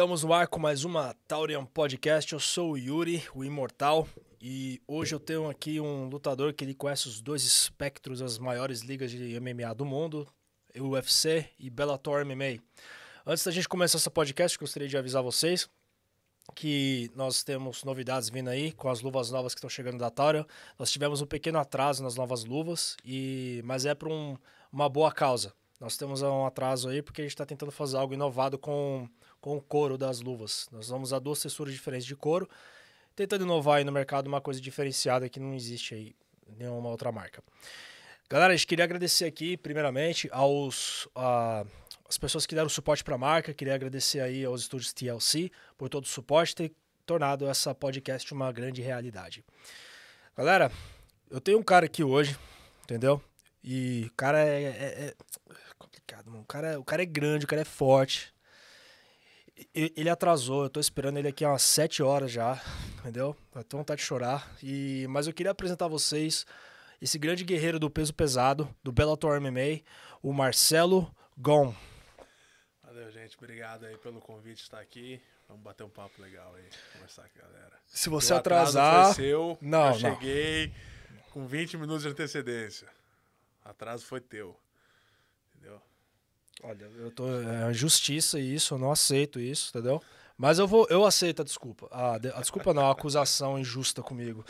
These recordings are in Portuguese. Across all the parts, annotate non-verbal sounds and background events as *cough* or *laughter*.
Estamos no ar com mais uma Taurian Podcast. Eu sou o Yuri, o Imortal, e hoje eu tenho aqui um lutador que ele conhece os dois espectros, as maiores ligas de MMA do mundo, UFC e Bellator MMA. Antes da gente começar essa podcast, gostaria de avisar vocês que nós temos novidades vindo aí com as luvas novas que estão chegando da Taurian. Nós tivemos um pequeno atraso nas novas luvas, e mas é para um, uma boa causa. Nós temos um atraso aí porque a gente está tentando fazer algo inovado com, com o couro das luvas. Nós vamos a duas texturas diferentes de couro, tentando inovar aí no mercado uma coisa diferenciada que não existe aí nenhuma outra marca. Galera, a gente queria agradecer aqui, primeiramente, aos a, as pessoas que deram suporte para a marca. Queria agradecer aí aos estúdios TLC por todo o suporte ter tornado essa podcast uma grande realidade. Galera, eu tenho um cara aqui hoje, entendeu? E o cara é, é, é complicado, mano. O cara, é, o cara é grande, o cara é forte. Ele atrasou, eu tô esperando ele aqui há umas 7 horas já, entendeu? Eu tô vontade de chorar. E, mas eu queria apresentar a vocês esse grande guerreiro do peso pesado, do Bellator MMA, o Marcelo Gon. Valeu, gente. Obrigado aí pelo convite de estar aqui. Vamos bater um papo legal aí, conversar com a galera. Se você atrasar. Foi seu, não, eu não. cheguei com 20 minutos de antecedência. Atraso foi teu. Entendeu? Olha, eu tô. É injustiça isso, eu não aceito isso, entendeu? Mas eu vou, eu aceito a desculpa. A, ah, a desculpa não, a acusação injusta comigo.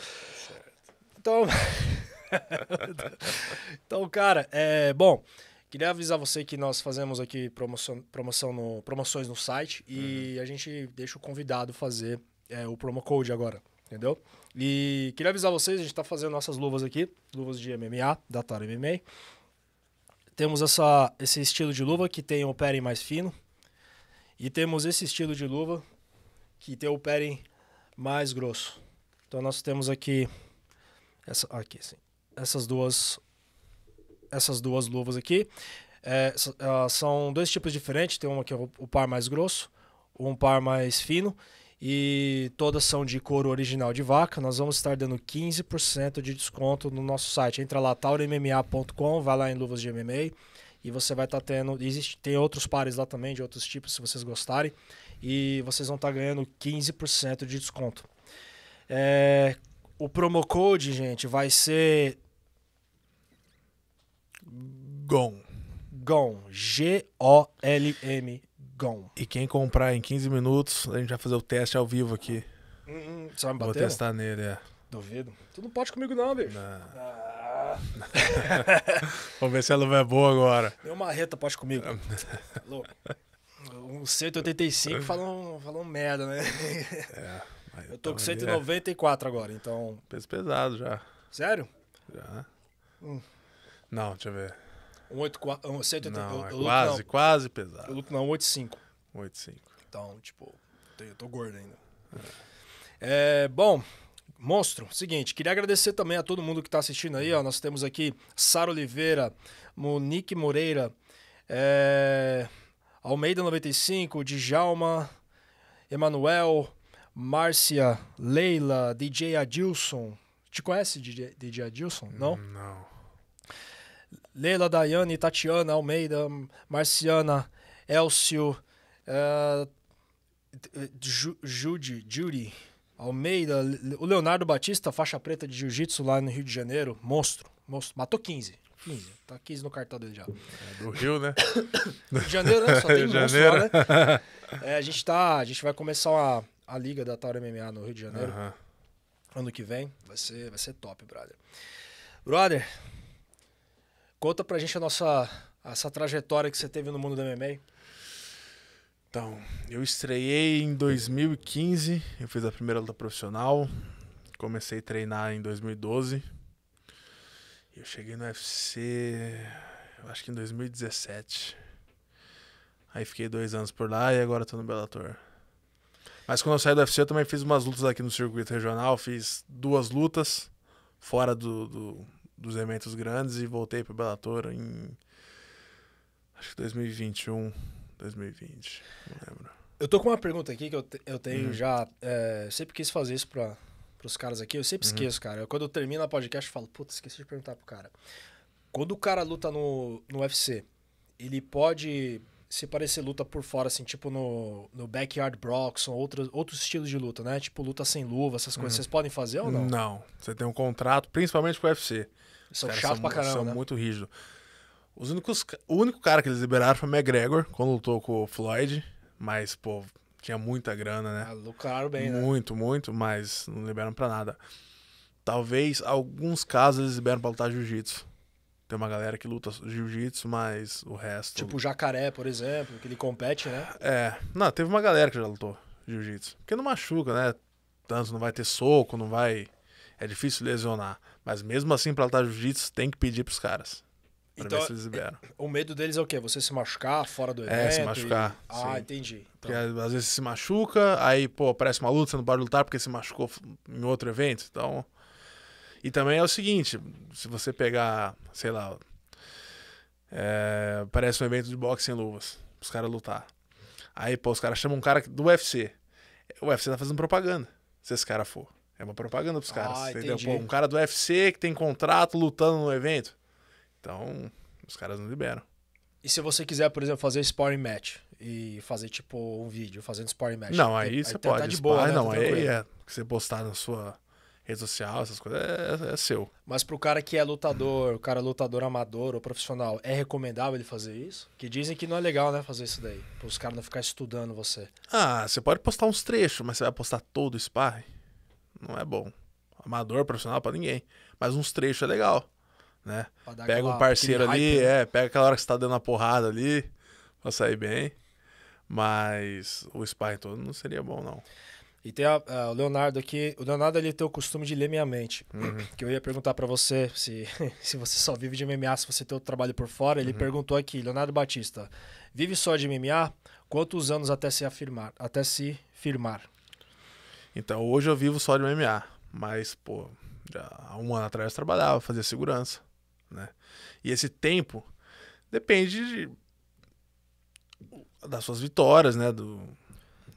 Certo. Então. *laughs* então, cara, é. Bom. Queria avisar você que nós fazemos aqui promoção, promoção no, promoções no site e uhum. a gente deixa o convidado fazer é, o promo code agora, entendeu? E queria avisar vocês, a gente está fazendo nossas luvas aqui, luvas de MMA, da Tara MMA. Temos essa, esse estilo de luva que tem o peren mais fino. E temos esse estilo de luva que tem o peren mais grosso. Então nós temos aqui essa aqui sim, essas duas essas duas luvas aqui é, ah, são dois tipos diferentes. Tem uma que é o par mais grosso, um par mais fino e todas são de couro original de vaca. Nós vamos estar dando 15% de desconto no nosso site. Entra lá tauromma.com, vai lá em luvas de MMA e você vai estar tá tendo, existe, tem outros pares lá também de outros tipos, se vocês gostarem, e vocês vão estar tá ganhando 15% de desconto. É, o promo code, gente, vai ser GOM. GOM, G O L M Gone. E quem comprar em 15 minutos, a gente vai fazer o teste ao vivo aqui. Hum, hum, você vai me bater? Vou testar nele, é. Duvido. Tu não pode comigo não, bicho. Não. Ah. *laughs* *laughs* Vamos ver se ela vai é boa agora. Deu reta pode comigo. *laughs* Louco. Um 185 falou falou merda, né? É. Eu tô então, com 194 é... agora, então. Peso pesado já. Sério? Já. Hum. Não, deixa eu ver. Um 8, um é quase, não. quase pesado. Eu luto não, 85. 85. Então, tipo, eu tô gordo ainda. É. É, bom, monstro, seguinte, queria agradecer também a todo mundo que tá assistindo aí, ó. Nós temos aqui Sara Oliveira, Monique Moreira, é, Almeida 95, Djalma, Emanuel, Márcia, Leila, DJ Adilson. Te conhece, DJ, DJ Adilson? Não? Não. Leila, Daiane, Tatiana, Almeida, Marciana, Elcio, uh, Ju, Judy, Judy, Almeida, o Leonardo Batista, faixa preta de jiu-jitsu lá no Rio de Janeiro, monstro, monstro, matou 15. 15, tá 15 no cartão dele já. É do Rio, né? *coughs* Rio de Janeiro, né? Só tem *coughs* monstro Janeiro. lá, né? É, a, gente tá, a gente vai começar a, a liga da Tauro MMA no Rio de Janeiro. Ano que vem, vai ser, vai ser top, brother. Brother, Conta pra gente a nossa essa trajetória que você teve no mundo do MMA. Então, eu estreiei em 2015, eu fiz a primeira luta profissional, comecei a treinar em 2012. Eu cheguei no UFC, eu acho que em 2017. Aí fiquei dois anos por lá e agora tô no Bellator. Mas quando eu saí do UFC, eu também fiz umas lutas aqui no circuito regional, fiz duas lutas fora do, do dos eventos grandes e voltei para Bellator em acho que 2021, 2020, não lembro. Eu tô com uma pergunta aqui que eu, te, eu tenho uhum. já. É, sempre quis fazer isso para os caras aqui. Eu sempre uhum. esqueço, cara. Eu, quando eu termino a podcast, eu falo, puta, esqueci de perguntar pro cara. Quando o cara luta no, no UFC, ele pode se parecer luta por fora, assim, tipo no, no Backyard Broxon, outros, outros estilos de luta, né? Tipo luta sem luva, essas coisas. Hum. Vocês podem fazer ou não? Não. Você tem um contrato, principalmente com o UFC. São chato são, pra caramba. São né? muito rígidos. Os únicos, o único cara que eles liberaram foi o McGregor, quando lutou com o Floyd. Mas, pô, tinha muita grana, né? Ah, lucraram bem, muito, né? Muito, muito, mas não liberam pra nada. Talvez alguns casos eles liberam pra lutar jiu-jitsu. Tem uma galera que luta jiu-jitsu, mas o resto. Tipo o jacaré, por exemplo, que ele compete, né? É. Não, teve uma galera que já lutou jiu-jitsu. Porque não machuca, né? Tanto não vai ter soco, não vai. É difícil lesionar. Mas mesmo assim, pra lutar jiu-jitsu, tem que pedir pros caras. Pra então, ver se eles liberam. O medo deles é o quê? Você se machucar fora do evento? É, se machucar. E... Ah, entendi. Então... Porque às vezes se machuca, aí, pô, parece uma luta, você não pode lutar porque se machucou em outro evento. Então. E também é o seguinte, se você pegar, sei lá, é, parece um evento de boxe sem luvas, os caras lutar. Aí, pô, os caras chamam um cara do UFC. O UFC tá fazendo propaganda, se esse cara for. É uma propaganda pros ah, caras, ah, entendeu? Pô, um cara do UFC que tem contrato lutando no evento. Então, os caras não liberam. E se você quiser, por exemplo, fazer sparring match e fazer tipo um vídeo fazendo sparring match? Não, aí, aí você tá pode. de boa, né? não, tá aí é que você postar na sua rede social, essas coisas, é, é, é seu. Mas pro cara que é lutador, o cara lutador amador ou profissional, é recomendável ele fazer isso? Que dizem que não é legal, né, fazer isso daí. os caras não ficar estudando você. Ah, você pode postar uns trechos, mas você vai postar todo o sparring? Não é bom. Amador, profissional, para ninguém. Mas uns trechos é legal, né? Pega aquela, um parceiro ali, hype, né? é, pega aquela hora que você tá dando uma porrada ali, pra sair bem. Mas o sparring todo não seria bom, não. E tem a, a, o Leonardo aqui. O Leonardo ele tem o costume de ler minha mente. Uhum. Que eu ia perguntar para você se, *laughs* se você só vive de MMA, se você tem outro trabalho por fora. Ele uhum. perguntou aqui, Leonardo Batista, vive só de MMA? Quantos anos até se afirmar? Até se firmar? Então, hoje eu vivo só de MMA, mas, pô, já há um ano atrás eu trabalhava, fazia segurança, né? E esse tempo depende de, das suas vitórias, né? Do,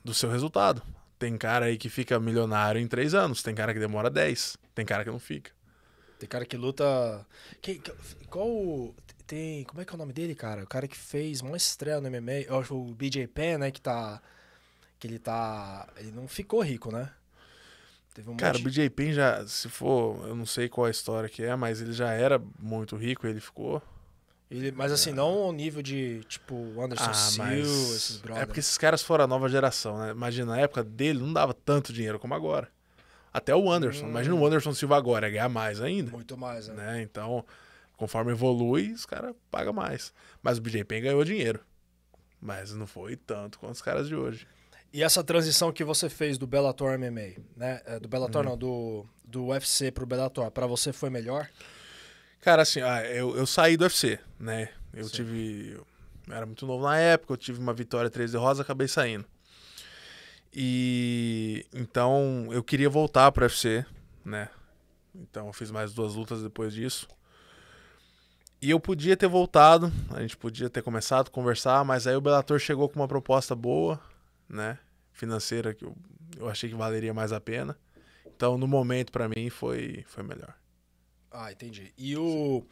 do seu resultado. Tem cara aí que fica milionário em três anos, tem cara que demora dez, tem cara que não fica. Tem cara que luta. Que, que, qual. Tem. Como é que é o nome dele, cara? O cara que fez uma estreia no MMA. Eu acho o BJ Penn, né? Que tá. Que ele tá. Ele não ficou rico, né? Um cara, o BJ Penn já. Se for. Eu não sei qual a história que é, mas ele já era muito rico ele ficou. Ele, mas assim, não ao nível de, tipo, Anderson ah, Silva, esses brothers. É porque esses caras foram a nova geração, né? Imagina, na época dele não dava tanto dinheiro como agora. Até o Anderson. Hum. Imagina o hum. Anderson Silva agora, é ganhar mais ainda. Muito mais, né? né? Então, conforme evolui, os caras pagam mais. Mas o BJ Penn ganhou dinheiro. Mas não foi tanto quanto os caras de hoje. E essa transição que você fez do Bellator MMA, né? É, do Bellator hum. não, do, do UFC pro Bellator, para você foi melhor? Cara, assim, ah, eu, eu saí do UFC, né? Eu Sim. tive. Eu era muito novo na época, eu tive uma vitória, três de rosa, acabei saindo. E. Então, eu queria voltar pro UFC, né? Então, eu fiz mais duas lutas depois disso. E eu podia ter voltado, a gente podia ter começado a conversar, mas aí o Bellator chegou com uma proposta boa, né? Financeira, que eu, eu achei que valeria mais a pena. Então, no momento, para mim, foi, foi melhor. Ah, entendi. E o.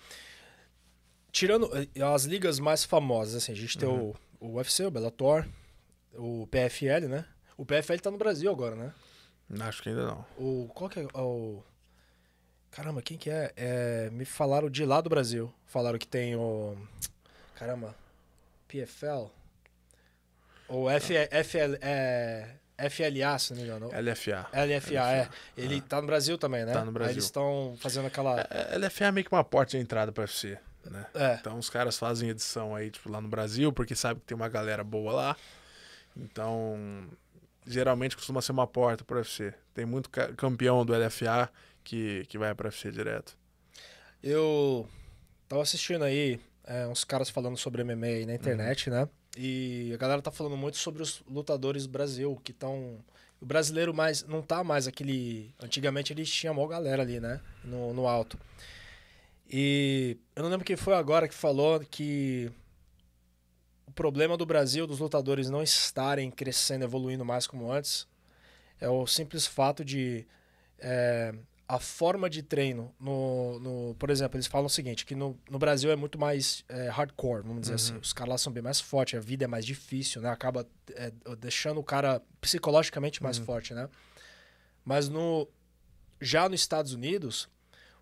Tirando eh, as ligas mais famosas, assim, a gente tem uhum. o, o UFC, o Bellator, o PFL, né? O PFL tá no Brasil agora, né? Acho que ainda não. O. Qual que é? é. O... Caramba, quem que é? é? Me falaram de lá do Brasil. Falaram que tem o. Caramba. PFL? Ou FL, FL, é, FLA, se não me engano. LFA. LFA, LFA. é. Ele ah. tá no Brasil também, né? Tá no Brasil. Aí eles estão fazendo aquela. É, é LFA é meio que uma porta de entrada pra UFC, né? É. Então os caras fazem edição aí, tipo, lá no Brasil, porque sabe que tem uma galera boa lá. Então, geralmente costuma ser uma porta para UFC. Tem muito campeão do LFA que, que vai pra UFC direto. Eu tava assistindo aí é, uns caras falando sobre MMA aí na uhum. internet, uhum. né? E a galera tá falando muito sobre os lutadores do Brasil, que estão. O brasileiro mais não tá mais aquele. Antigamente eles tinham maior galera ali, né? No, no alto. E eu não lembro quem foi agora que falou que o problema do Brasil, dos lutadores não estarem crescendo, evoluindo mais como antes, é o simples fato de é, a forma de treino, no, no, por exemplo, eles falam o seguinte, que no, no Brasil é muito mais é, hardcore, vamos dizer assim. uhum. assim. Os caras lá são bem mais fortes, a vida é mais difícil, né? Acaba é, deixando o cara psicologicamente mais uhum. forte, né? Mas no, já nos Estados Unidos,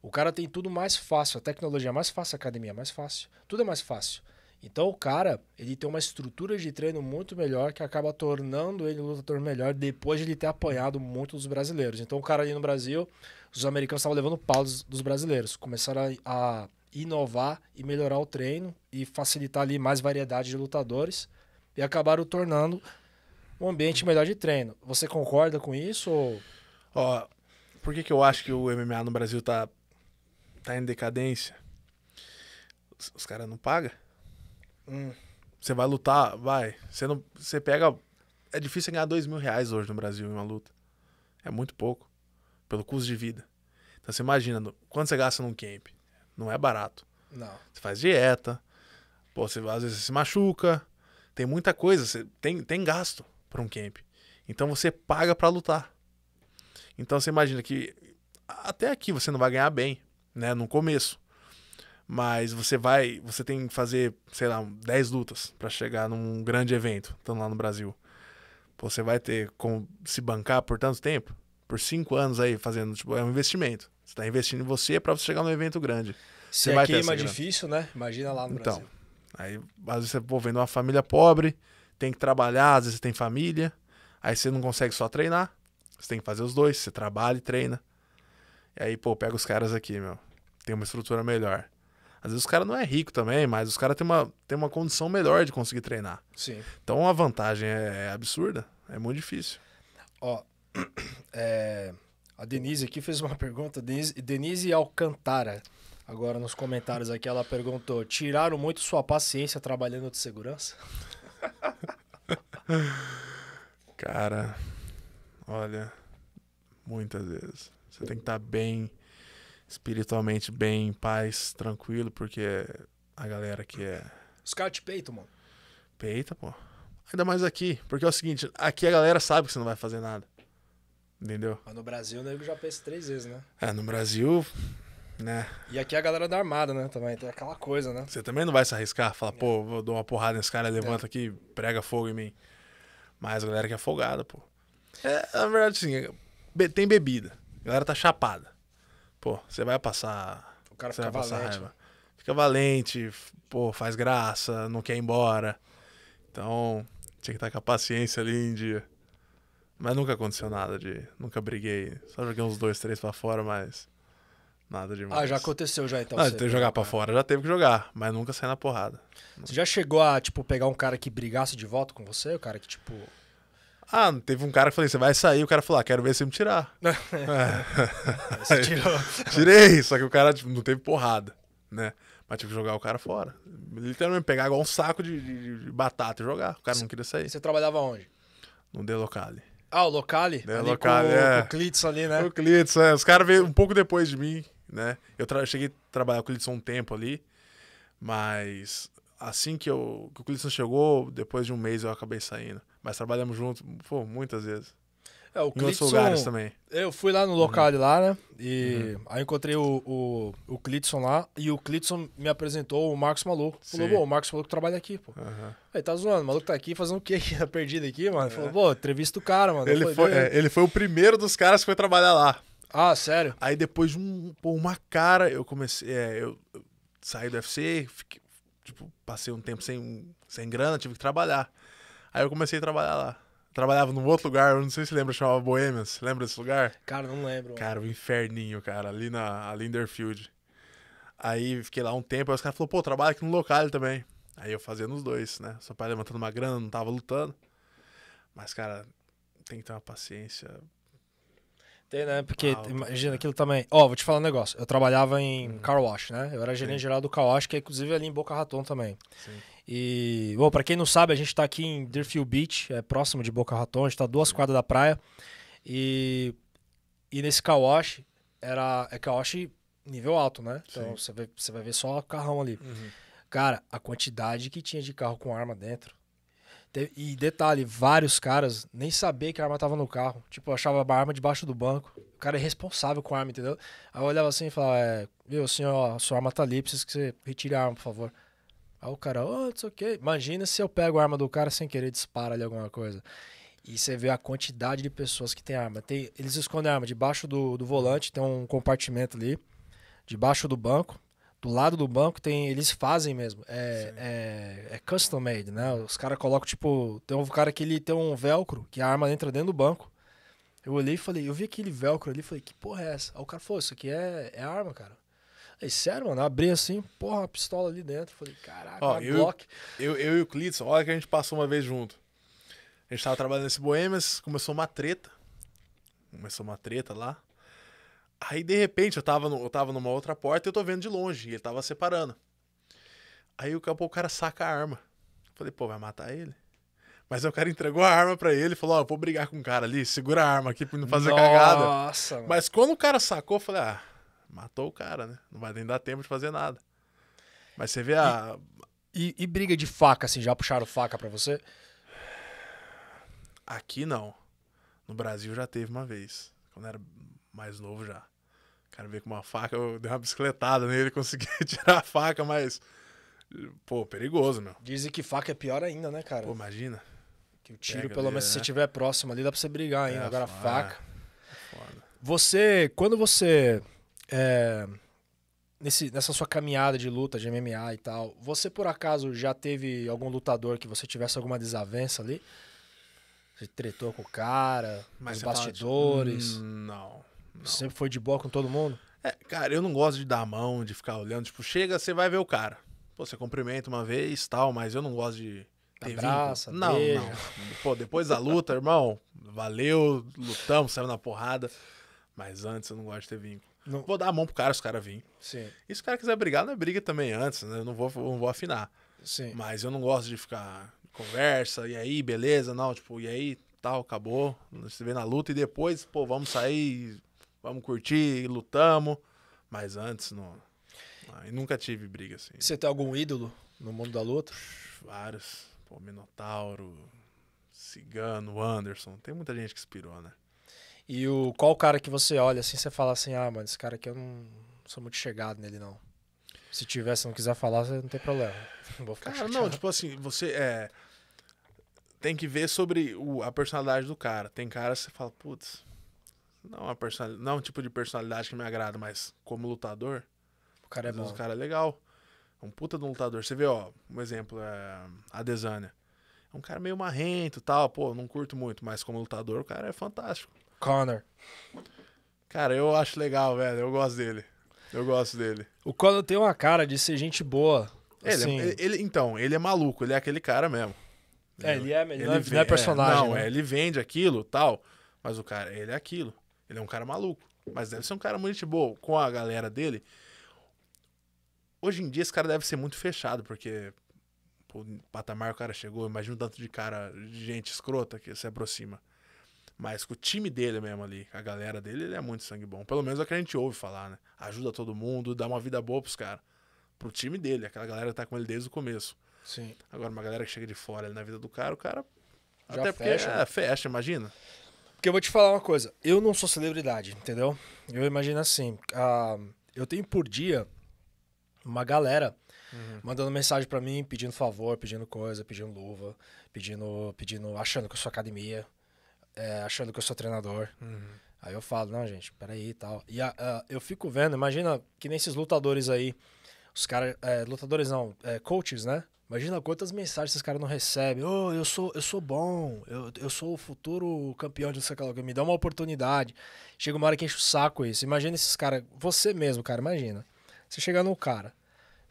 o cara tem tudo mais fácil. A tecnologia é mais fácil, a academia é mais fácil. Tudo é mais fácil. Então o cara, ele tem uma estrutura de treino muito melhor que acaba tornando ele um lutador melhor depois de ele ter apanhado muito dos brasileiros. Então o cara ali no Brasil, os americanos estavam levando pau dos, dos brasileiros, começaram a, a inovar e melhorar o treino e facilitar ali mais variedade de lutadores e acabaram tornando um ambiente melhor de treino. Você concorda com isso? Ou... Ó, por que, que eu acho que o MMA no Brasil tá, tá em decadência? Os, os caras não pagam você vai lutar, vai. Você não. Você pega. É difícil ganhar dois mil reais hoje no Brasil em uma luta. É muito pouco. Pelo custo de vida. Então você imagina, quando você gasta num camp, não é barato. Não. Você faz dieta, pô, você, às vezes você se machuca, tem muita coisa, você, tem, tem gasto para um camp. Então você paga para lutar. Então você imagina que até aqui você não vai ganhar bem, né, no começo. Mas você vai, você tem que fazer, sei lá, 10 lutas para chegar num grande evento, estando lá no Brasil. Você vai ter como se bancar por tanto tempo? Por 5 anos aí fazendo, tipo, é um investimento. Você está investindo em você para você chegar num evento grande. Se você é, é mais difícil, né? Imagina lá no então, Brasil. Aí, às vezes, você pô, vem de uma família pobre, tem que trabalhar, às vezes você tem família, aí você não consegue só treinar, você tem que fazer os dois, você trabalha e treina. E aí, pô, pega os caras aqui, meu. Tem uma estrutura melhor. Às vezes o cara não é rico também, mas os caras têm uma, tem uma condição melhor de conseguir treinar. Sim. Então a vantagem é, é absurda, é muito difícil. Ó, *clears throat* é, a Denise aqui fez uma *laughs* pergunta, Denise, Denise Alcantara, agora nos comentários aqui, ela perguntou, tiraram muito sua paciência trabalhando de segurança? *laughs* Cara, olha, muitas vezes. Você tem que estar tá bem espiritualmente bem, em paz, tranquilo, porque a galera que é. Os caras te peitam, mano. Peita, pô. Ainda mais aqui, porque é o seguinte, aqui a galera sabe que você não vai fazer nada. Entendeu? Mas no Brasil o nego já pensei três vezes, né? É, no Brasil, né? E aqui a galera da armada, né? Também tem aquela coisa, né? Você também não vai se arriscar, falar, é. pô, vou dar uma porrada nesse cara, levanta é. aqui, prega fogo em mim. Mas a galera que é folgada, pô. É, na verdade, sim, é, tem bebida. A galera tá chapada. Pô, você vai passar. O cara fica valente. Fica valente, pô, faz graça, não quer ir embora. Então, tinha que estar com a paciência ali em dia. Mas nunca aconteceu nada de. Nunca briguei. Só joguei uns dois, três pra fora, mas. Nada demais. Ah, já aconteceu já então. Não, teve que jogar tá pra fora, já teve que jogar, mas nunca saí na porrada. Você já chegou a, tipo, pegar um cara que brigasse de volta com você? O cara que, tipo. Ah, teve um cara que falei, você vai sair, o cara falou, ah, quero ver você me tirar. *laughs* É. é. Você tirou. *laughs* Tirei, só que o cara tipo, não teve porrada, né? Mas tive que jogar o cara fora. Literalmente, pegar igual um saco de, de, de batata e jogar. O cara você, não queria sair. Você trabalhava onde? No The Locale. Ah, o Locale? The ali Locale, com, é. Com o Clitz ali, né? O Clitz, é. Os caras veio um pouco depois de mim, né? Eu cheguei a trabalhar com o Clitz um tempo ali, mas assim que, eu, que o Clitz chegou, depois de um mês eu acabei saindo. Mas trabalhamos juntos, pô, muitas vezes. É, o Clitson, em lugares também. É, eu fui lá no local uhum. lá, né? E uhum. aí encontrei o, o, o Clitson lá. E o Clitson me apresentou o Marcos Maluco. Falou, pô, o Marcos falou que trabalha aqui, pô. Uhum. Aí tá zoando, o maluco tá aqui fazendo o quê? *laughs* Tá perdido aqui, mano. É. Falou, pô, entrevista o cara, mano. Ele, foi, é, ele foi o primeiro dos caras que foi trabalhar lá. Ah, sério? Aí depois de um, pô, uma cara, eu comecei. É, eu, eu saí do UFC, fiquei, tipo, passei um tempo sem, sem grana, tive que trabalhar. Aí eu comecei a trabalhar lá. Trabalhava num outro lugar, eu não sei se lembra, chamava Boêmias. Lembra desse lugar? Cara, não lembro. Cara, o inferninho, cara, ali na Linderfield. Aí fiquei lá um tempo, aí os caras falaram, pô, trabalha aqui no local também. Aí eu fazia nos dois, né? Só pai levantando uma grana, não tava lutando. Mas, cara, tem que ter uma paciência. Tem, né? Porque imagina aquilo também. Ó, oh, vou te falar um negócio. Eu trabalhava em hum. car wash, né? Eu era gerente geral do car wash, que é inclusive ali em Boca Raton também. Sim. E, bom, para quem não sabe, a gente está aqui em Deerfield Beach, é próximo de Boca Raton, a gente tá duas quadras da praia. E, e nesse kawashi, era, é kawashi nível alto, né? Então você vai, você vai ver só o carrão ali. Uhum. Cara, a quantidade que tinha de carro com arma dentro. e detalhe, vários caras nem sabia que a arma tava no carro. Tipo, achava a arma debaixo do banco. O cara é responsável com a arma, entendeu? Aí eu olhava assim e falava, é, viu, senhor, a sua arma tá ali, precisa que você retire a arma, por favor. Aí o cara, oh, não sei Imagina se eu pego a arma do cara sem querer dispara ali alguma coisa. E você vê a quantidade de pessoas que tem arma. Tem, eles escondem a arma debaixo do, do volante, tem um compartimento ali, debaixo do banco. Do lado do banco tem. Eles fazem mesmo. É, é, é, custom made, né? Os caras colocam, tipo. Tem um cara que ele tem um velcro, que a arma entra dentro do banco. Eu olhei e falei, eu vi aquele velcro ali, falei, que porra é essa? Aí o cara falou, isso aqui é, é arma, cara. Aí, sério, mano, abri assim, porra, uma pistola ali dentro. Falei, caraca, Ó, eu, Glock. Eu, eu e o Clitson, olha que a gente passou uma vez junto. A gente tava trabalhando nesse Boêmias, começou uma treta. Começou uma treta lá. Aí, de repente, eu tava, no, eu tava numa outra porta e eu tô vendo de longe. E ele tava separando. Aí, acabou, o cara saca a arma. Eu falei, pô, vai matar ele? Mas o cara entregou a arma para ele e falou: Ó, oh, vou brigar com o cara ali, segura a arma aqui pra não fazer Nossa, cagada. Nossa. Mas quando o cara sacou, eu falei: Ah, matou o cara, né? Não vai nem dar tempo de fazer nada. Mas você vê a. E, e, e briga de faca, assim, já puxaram faca para você? Aqui não. No Brasil já teve uma vez. Quando era mais novo já. O cara veio com uma faca, eu dei uma bicicletada nele, *laughs* consegui tirar a faca, mas. Pô, perigoso, meu. Dizem que faca é pior ainda, né, cara? Pô, imagina. Que o tiro, Pega pelo ali, menos, né? se você estiver né? próximo ali, dá pra você brigar ainda. É, Agora, a faca. É foda. Você, quando você é, nesse, nessa sua caminhada de luta, de MMA e tal, você por acaso já teve algum lutador que você tivesse alguma desavença ali? Você tretou com o cara, Mas nos bastidores? De... Hum, não, não. Sempre foi de boa com todo mundo? É, cara, eu não gosto de dar a mão, de ficar olhando. Tipo, chega, você vai ver o cara. Pô, você cumprimenta uma vez tal, mas eu não gosto de ter Abraça, Não, beija. não. Pô, depois da luta, irmão, valeu, lutamos, saiu na porrada. Mas antes eu não gosto de ter vínculo. Não. Vou dar a mão pro cara, se o cara Sim. E se o cara quiser brigar, não é briga também antes, né? Eu não vou, não vou afinar. Sim. Mas eu não gosto de ficar conversa, e aí, beleza, não, tipo, e aí, tal, acabou. você vê na luta e depois, pô, vamos sair, vamos curtir, lutamos. Mas antes, não. não ah, nunca tive briga assim. Você tem algum ídolo no mundo da luta? Vários. Pô, Minotauro, Cigano, Anderson. Tem muita gente que inspirou, né? E o, qual o cara que você olha assim, você fala assim, ah, mano, esse cara aqui eu não sou muito chegado nele, não. Se tiver, se não quiser falar, você não tem problema. *laughs* Não vou ficar cara, chateado. não, tipo assim, você é. Tem que ver sobre o, a personalidade do cara. Tem cara que você fala, putz, não, é uma não é um tipo de personalidade que me agrada, mas como lutador. O cara é bom. O cara é legal. É um puta de um lutador. Você vê, ó, um exemplo, é a Desânia. É um cara meio marrento e tal, pô, não curto muito, mas como lutador o cara é fantástico. Connor. Cara, eu acho legal, velho. Eu gosto dele. Eu gosto dele. O Connor tem uma cara de ser gente boa. Ele, é- assim. ele, então, ele é maluco, ele é aquele cara mesmo. É, ele, ele é, ele, é- ele não, é, é personagem. não, né? É, ele vende aquilo tal, mas o cara, ele é aquilo. Ele é um cara maluco. Mas deve ser um cara muito bom com a galera dele. Hoje em dia, esse cara deve ser muito fechado, porque o patamar o cara chegou, imagina o tanto de cara, de gente escrota que se aproxima. Mas com o time dele mesmo ali, a galera dele, ele é muito sangue bom. Pelo menos é o que a gente ouve falar, né? Ajuda todo mundo, dá uma vida boa pros caras. Pro time dele, aquela galera que tá com ele desde o começo. Sim. Agora, uma galera que chega de fora ali na vida do cara, o cara. Já até fecha, porque né? é, fecha, imagina. Porque eu vou te falar uma coisa, eu não sou celebridade, entendeu? Eu imagino assim, uh, eu tenho por dia uma galera uhum. mandando mensagem para mim, pedindo favor, pedindo coisa, pedindo luva, pedindo, pedindo, achando que eu sou academia, é, achando que eu sou treinador. Uhum. Aí eu falo, não, gente, peraí e tal. E a, a, eu fico vendo, imagina que nem esses lutadores aí, os caras, é, lutadores não, é, coaches, né? Imagina quantas mensagens esses caras não recebem. oh, eu sou, eu sou bom, eu, eu sou o futuro campeão de não sei me dá uma oportunidade. Chega uma hora que enche o saco isso. Imagina esses caras, você mesmo, cara, imagina. Você chega no cara,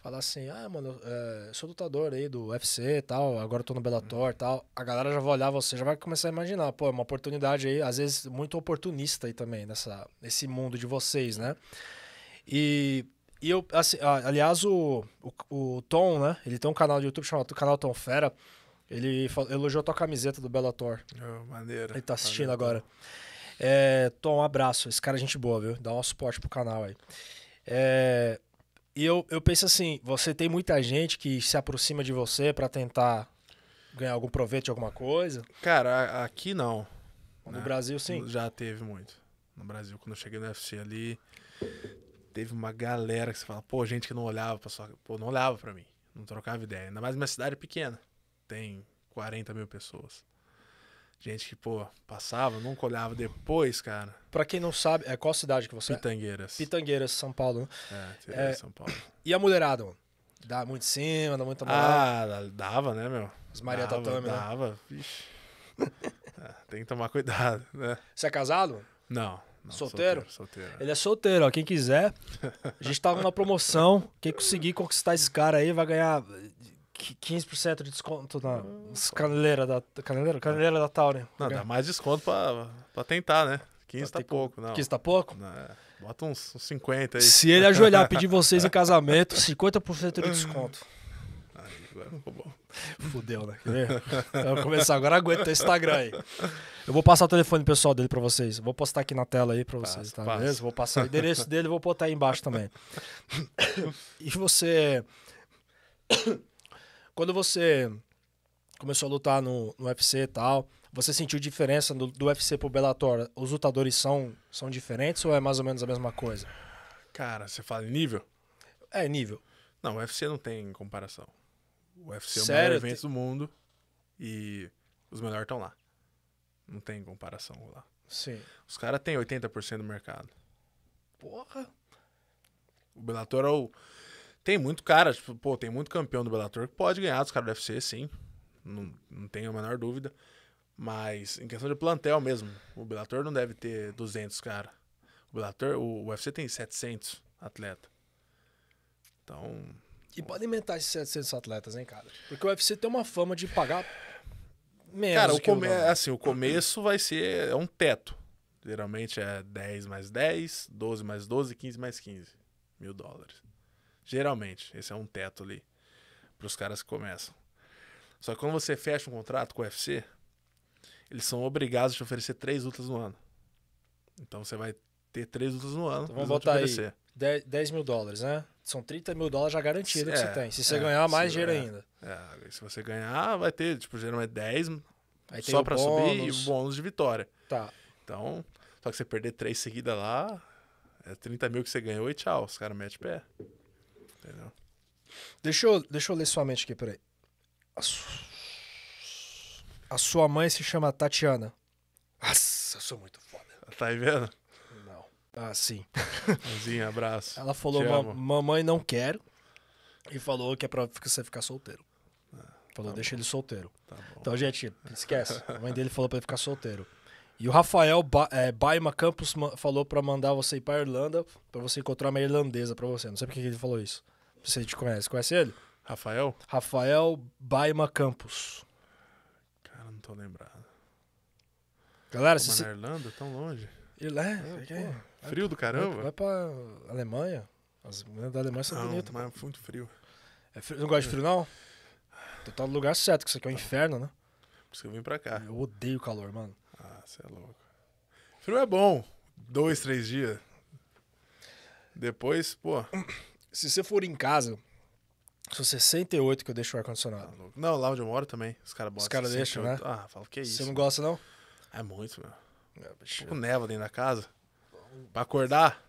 falar assim, ah, mano, é, sou lutador aí do UFC e tal, agora tô no Bellator e tal, a galera já vai olhar você, já vai começar a imaginar, pô, é uma oportunidade aí, às vezes muito oportunista aí também, nessa, nesse mundo de vocês, né? E, e eu, assim, aliás, o, o, o, Tom, né, ele tem um canal de YouTube chamado Canal Tom Fera, ele elogiou a tua camiseta do Bellator. Oh, maneiro. Ele tá assistindo maneiro. agora. É, Tom, um abraço, esse cara é gente boa, viu? Dá um suporte pro canal aí. É... E eu, eu penso assim, você tem muita gente que se aproxima de você para tentar ganhar algum proveito de alguma coisa? Cara, aqui não. No né? Brasil, sim? Já teve muito. No Brasil, quando eu cheguei no UFC ali, teve uma galera que você fala, pô, gente que não olhava pra sua... Pô, não olhava pra mim. Não trocava ideia. Ainda mais minha cidade é pequena. Tem 40 mil pessoas. Gente que, pô, passava, nunca olhava depois, cara. Pra quem não sabe, é qual cidade que você Pitangueiras. é? Pitangueiras. Pitangueiras, São Paulo. Né? É, é, São Paulo. E a mulherada, mano? Dá muito em cima, dá muito mulherada. Ah, dava, né, meu? As Maria dava, Tatame, né? dava. né? Vixe. *laughs* É, tem que tomar cuidado, né? Você é casado? Não. não solteiro? solteiro? solteiro? É. Ele é solteiro, ó. Quem quiser. A gente tava na promoção. Quem conseguir conquistar esse cara aí vai ganhar 15% de desconto na hum, caneleira da, caneleira, caneleira da Tauri. Não, dá mais desconto pra, pra tentar, né? 15 tá, tá pouco, não. 15 tá pouco? Não, Bota uns, uns 50 aí. Se ele ajoelhar pedir *laughs* vocês em casamento, 50% de desconto. Aí, agora ficou bom. Fudeu, né? vamos então, começar agora, aguenta o Instagram aí. Eu vou passar o telefone pessoal dele pra vocês. Vou postar aqui na tela aí pra vocês, passa, tá passa. beleza? Vou passar o endereço dele, vou botar aí embaixo também. *laughs* E você quando você começou a lutar no, no UFC e tal, você sentiu diferença do, do UFC pro Bellator? Os lutadores são, são diferentes ou é mais ou menos a mesma coisa? Cara, você fala nível? É, nível. Não, o UFC não tem comparação. O UFC Sério? é o melhor evento do mundo e os melhores estão lá. Não tem comparação lá. Sim. Os caras têm 80% do mercado. Porra! O Bellator é o tem muito cara, tipo, pô, tem muito campeão do Bellator que pode ganhar dos caras do UFC, sim. Não, não tenho a menor dúvida. Mas em questão de plantel mesmo, o Bellator não deve ter 200 cara. O Bellator, o UFC tem 700 atletas. Então, e pode inventar esses 700 atletas, hein, cara? Porque o UFC tem uma fama de pagar menos. Cara, o, come... o assim, o começo vai ser é um teto. Geralmente é 10 mais 10, 12 mais 12, 15 mais 15 mil dólares. Geralmente, esse é um teto ali para os caras que começam. Só que quando você fecha um contrato com o UFC, eles são obrigados a te oferecer três lutas no ano. Então você vai ter três lutas no ano. Então vamos botar aí 10, mil dólares, né? São 30 mil dólares já garantido é, que você tem. Se você é, ganhar, mais dinheiro é, ainda. É, se você ganhar, vai ter, tipo, geralmente 10 aí só para subir e o bônus de vitória. Tá. Então, só que você perder três seguidas lá, é 30 mil que você ganhou e tchau, os caras metem pé. Entendeu? Deixa eu, deixa eu ler sua mente aqui, peraí. A, su... a sua mãe se chama Tatiana. Nossa, eu sou muito foda. Tá aí vendo? Não. Ah, sim. Mãezinha, abraço. Ela falou, Ma mamãe não quero. E falou que é pra você ficar solteiro. Ah, falou, tá deixa bom. ele solteiro. Tá então, gente, esquece. A mãe dele falou pra ele ficar solteiro. E o Rafael ba é, Baima Campos falou para mandar você ir pra Irlanda, para você encontrar uma irlandesa para você. Não sei porque ele falou isso. Você te conhece. Conhece ele? Rafael? Rafael Baima Campos. Cara, não tô lembrado. Galera, Pô, se na Irlanda, tão longe. Irlanda? É, é, é, é. frio do caramba. Vai pra Alemanha. As meninas da Alemanha são bonitas. mas é muito frio. É frio. Não gosta de frio, não? Então tá no lugar certo, que isso aqui é um inferno, né? Por isso que eu vim pra cá. Eu odeio o calor, mano. Ah, você é louco. frio é bom. Dois, três dias. Depois, pô. Se você for em casa, são 68 que eu deixo o ar-condicionado. Tá não, lá onde eu moro também. Os caras botam. Os caras deixam, né? Ah, falo, que isso. Você não gosta, não? É muito, meu. É, Um neva dentro da casa. Pra acordar.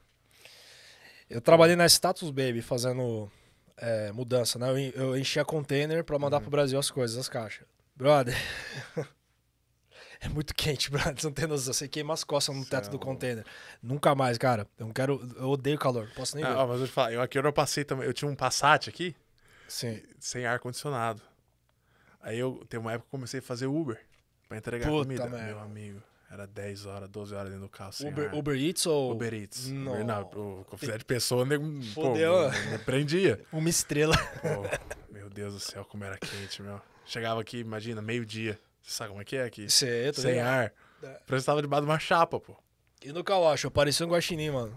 Eu trabalhei na Status Baby fazendo é, mudança, né? Eu, eu enchia container pra mandar uhum. pro Brasil as coisas, as caixas. Brother. *laughs* é muito quente, *laughs* brother. não tem noção. Você queima as costas no teto do container. Nunca mais, cara. Eu não quero. Eu odeio calor. Não posso nem ah, ver. Ah, mas eu te falar, eu aqui eu passei também. Eu tinha um Passat aqui. Sim. Sem ar-condicionado. Aí eu tem uma época que comecei a fazer Uber pra entregar Puta comida. Merda. Meu amigo. Era 10 horas, 12 horas dentro do carro. Uber, Uber Eats ou. Uber Eats. Não. Uber, não, o quantidade de pessoa, nego. *laughs* Fodeu. Pô, me prendia. *laughs* Uma estrela. Pô, meu Deus do céu, como era quente, meu. Chegava aqui, imagina, meio-dia. Você sabe como é que é aqui? Cê, Sem ar. ar. você Prestava debaixo de uma chapa, pô. E no Kawash, apareceu um guaxinim, mano.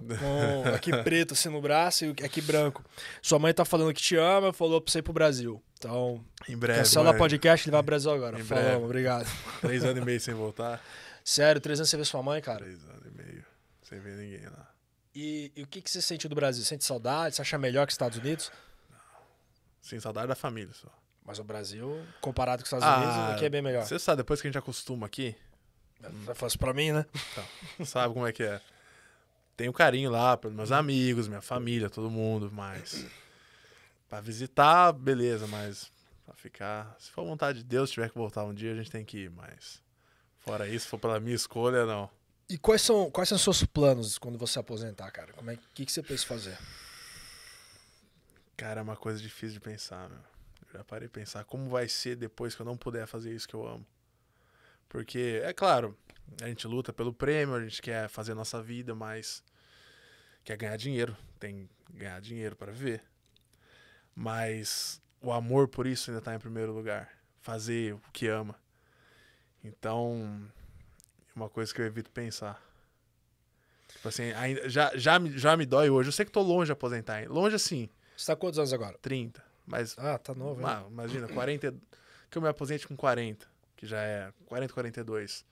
Com *laughs* aqui preto assim no braço e aqui branco. Sua mãe tá falando que te ama, falou pra você ir pro Brasil. Então, em breve. Cancela mano. podcast, ele vai pro Brasil agora. Em breve. obrigado. *laughs* Três anos e meio sem voltar. Sério, três anos sem ver sua mãe, cara? Três anos e meio. Sem ver ninguém lá. E, e o que, que você sente do Brasil? Sente saudade? Você acha melhor que Estados Unidos? Não. Sem saudade da família só. Mas o Brasil, comparado com os Estados ah, Unidos, aqui é bem melhor. Você sabe, depois que a gente acostuma aqui. É fácil pra mim, né? Então, sabe como é que é? Tenho carinho lá pros meus amigos, minha família, todo mundo, mas. Pra visitar, beleza, mas. Pra ficar. Se for vontade de Deus, tiver que voltar um dia, a gente tem que ir, mas. Fora isso, se for pela minha escolha, não. E quais são, quais são os seus planos quando você aposentar, cara? Como é que, que você pensa fazer? Cara, é uma coisa difícil de pensar, meu. Já parei de pensar como vai ser depois que eu não puder fazer isso que eu amo. Porque, é claro, a gente luta pelo prêmio, a gente quer fazer a nossa vida, mas quer ganhar dinheiro, tem que ganhar dinheiro para viver. Mas o amor por isso ainda está em primeiro lugar. Fazer o que ama. Então, uma coisa que eu evito pensar. Tipo assim, ainda, já, já, já me dói hoje. Eu sei que estou longe de aposentar. Longe assim. Você tá quantos anos agora? 30. Mas. Ah, tá novo, hein? imagina, 40. *clears throat* que eu me aposente com 40, que já é 40, 42.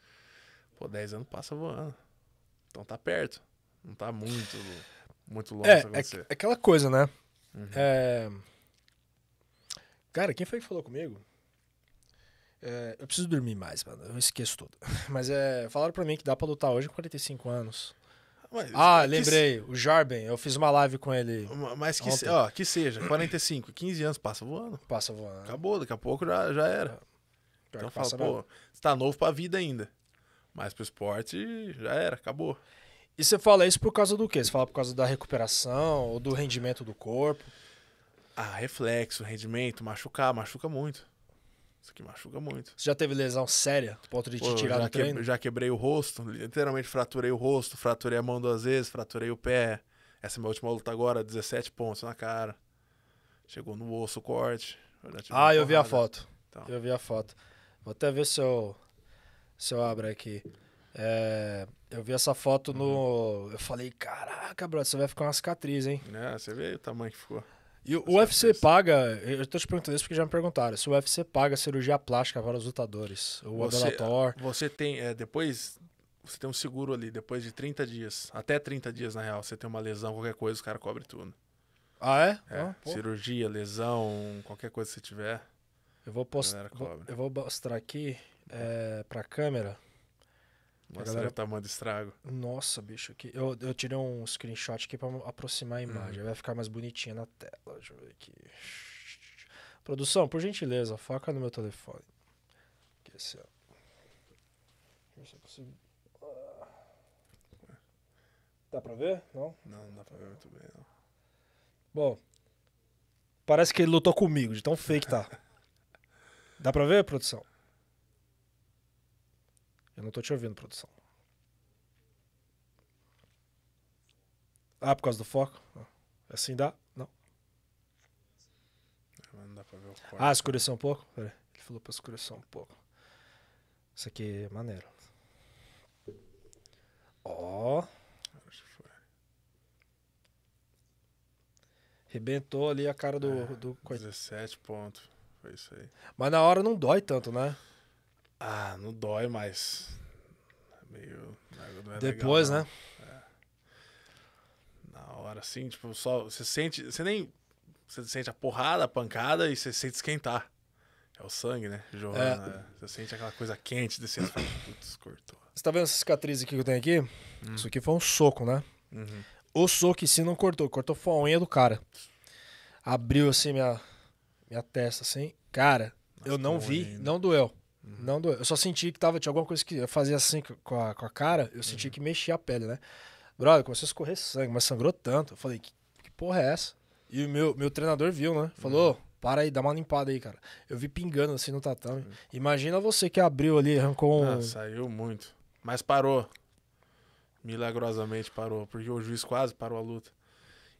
Pô, 10 anos passa voando. Então tá perto. Não tá muito, muito longe é, é, é, aquela coisa, né? Uhum. É... Cara, quem foi que falou comigo? É, eu preciso dormir mais, mano. Eu esqueço tudo. *laughs* Mas é, falaram pra mim que dá pra lutar hoje com 45 anos. Mas, ah, é lembrei. O Jarben, eu fiz uma live com ele. Mas que, se... ó, que seja, 45, 15 anos, passa voando. Passa voando. Acabou, daqui a pouco já, já era. Então fala, pô, mesmo. você tá novo pra vida ainda. Mas pro esporte já era, acabou. E você fala isso por causa do quê? Você fala por causa da recuperação ou do rendimento do corpo? Ah, reflexo, rendimento, machucar, machuca muito. Isso aqui machuca muito. Você já teve lesão séria a ponto de te Pô, tirar do treino? já quebrei o rosto, literalmente fraturei o rosto, fraturei a mão duas vezes, fraturei o pé. Essa é minha última luta agora, 17 pontos na cara. Chegou no osso o corte. Ah, eu vi a foto. Então. Eu vi a foto. Vou até ver se eu, se eu abro aqui. É, eu vi essa foto no. Uhum. Eu falei, caraca, brother, você vai ficar uma cicatriz, hein? É, você vê o tamanho que ficou. E o UFC é paga, eu tô te perguntando isso porque já me perguntaram, se o UFC paga cirurgia plástica para os lutadores, o Adelator. Você tem, é, depois, você tem um seguro ali, depois de 30 dias, até 30 dias na real, você tem uma lesão, qualquer coisa, os caras cobrem tudo. Ah, é? é ah, cirurgia, lesão, qualquer coisa que você tiver. Eu vou, post... eu vou mostrar aqui é, a câmera... Nossa, a galera... Tá estrago. Nossa, bicho. Eu, eu tirei um screenshot aqui pra aproximar a hum. imagem. Hum. Vai ficar mais bonitinha na tela. Deixa eu ver aqui. Produção, por gentileza, foca no meu telefone. Aqui, assim, ó. Deixa eu consigo... Dá pra ver? Não? Não, não dá pra ver muito bem, não. Bom, parece que ele lutou comigo, de tão fake tá. *laughs* dá pra ver, produção? Eu não tô te ouvindo, produção. Ah, por causa do foco? É assim dá? Não. É, não dá pra ver o Ah, escureceu um pouco? Pera Ele falou pra escurecer um pouco. Isso aqui é maneiro. Ó. Oh. Rebentou ali a cara do, é, do. 17 pontos. Foi isso aí. Mas na hora não dói tanto, né? Ah, não dói mais. meio. É Depois, legal, né? É. Na hora, assim, tipo, só. Você sente. Você nem. Você sente a porrada, a pancada e você sente esquentar. É o sangue, né? Joana. É. Né? Você sente aquela coisa quente desse fala, putz, cortou. Você tá vendo essa cicatriz aqui que eu tenho aqui? Hum. Isso aqui foi um soco, né? Uhum. O soco em si não cortou, cortou foi a unha do cara. Abriu assim minha, minha testa, assim. Cara, Mas eu não vi, ainda. não doeu. Não doeu. Eu só senti que tava, tinha alguma coisa que eu fazia assim com a, com a cara, eu senti uhum. que mexia a pele, né? Brother, começou a escorrer sangue, mas sangrou tanto. Eu falei, que, que porra é essa? E o meu, meu treinador viu, né? Falou, uhum. para aí, dá uma limpada aí, cara. Eu vi pingando assim no tatame. Uhum. Imagina você que abriu ali, arrancou um. Ah, saiu muito. Mas parou. Milagrosamente parou, porque o juiz quase parou a luta.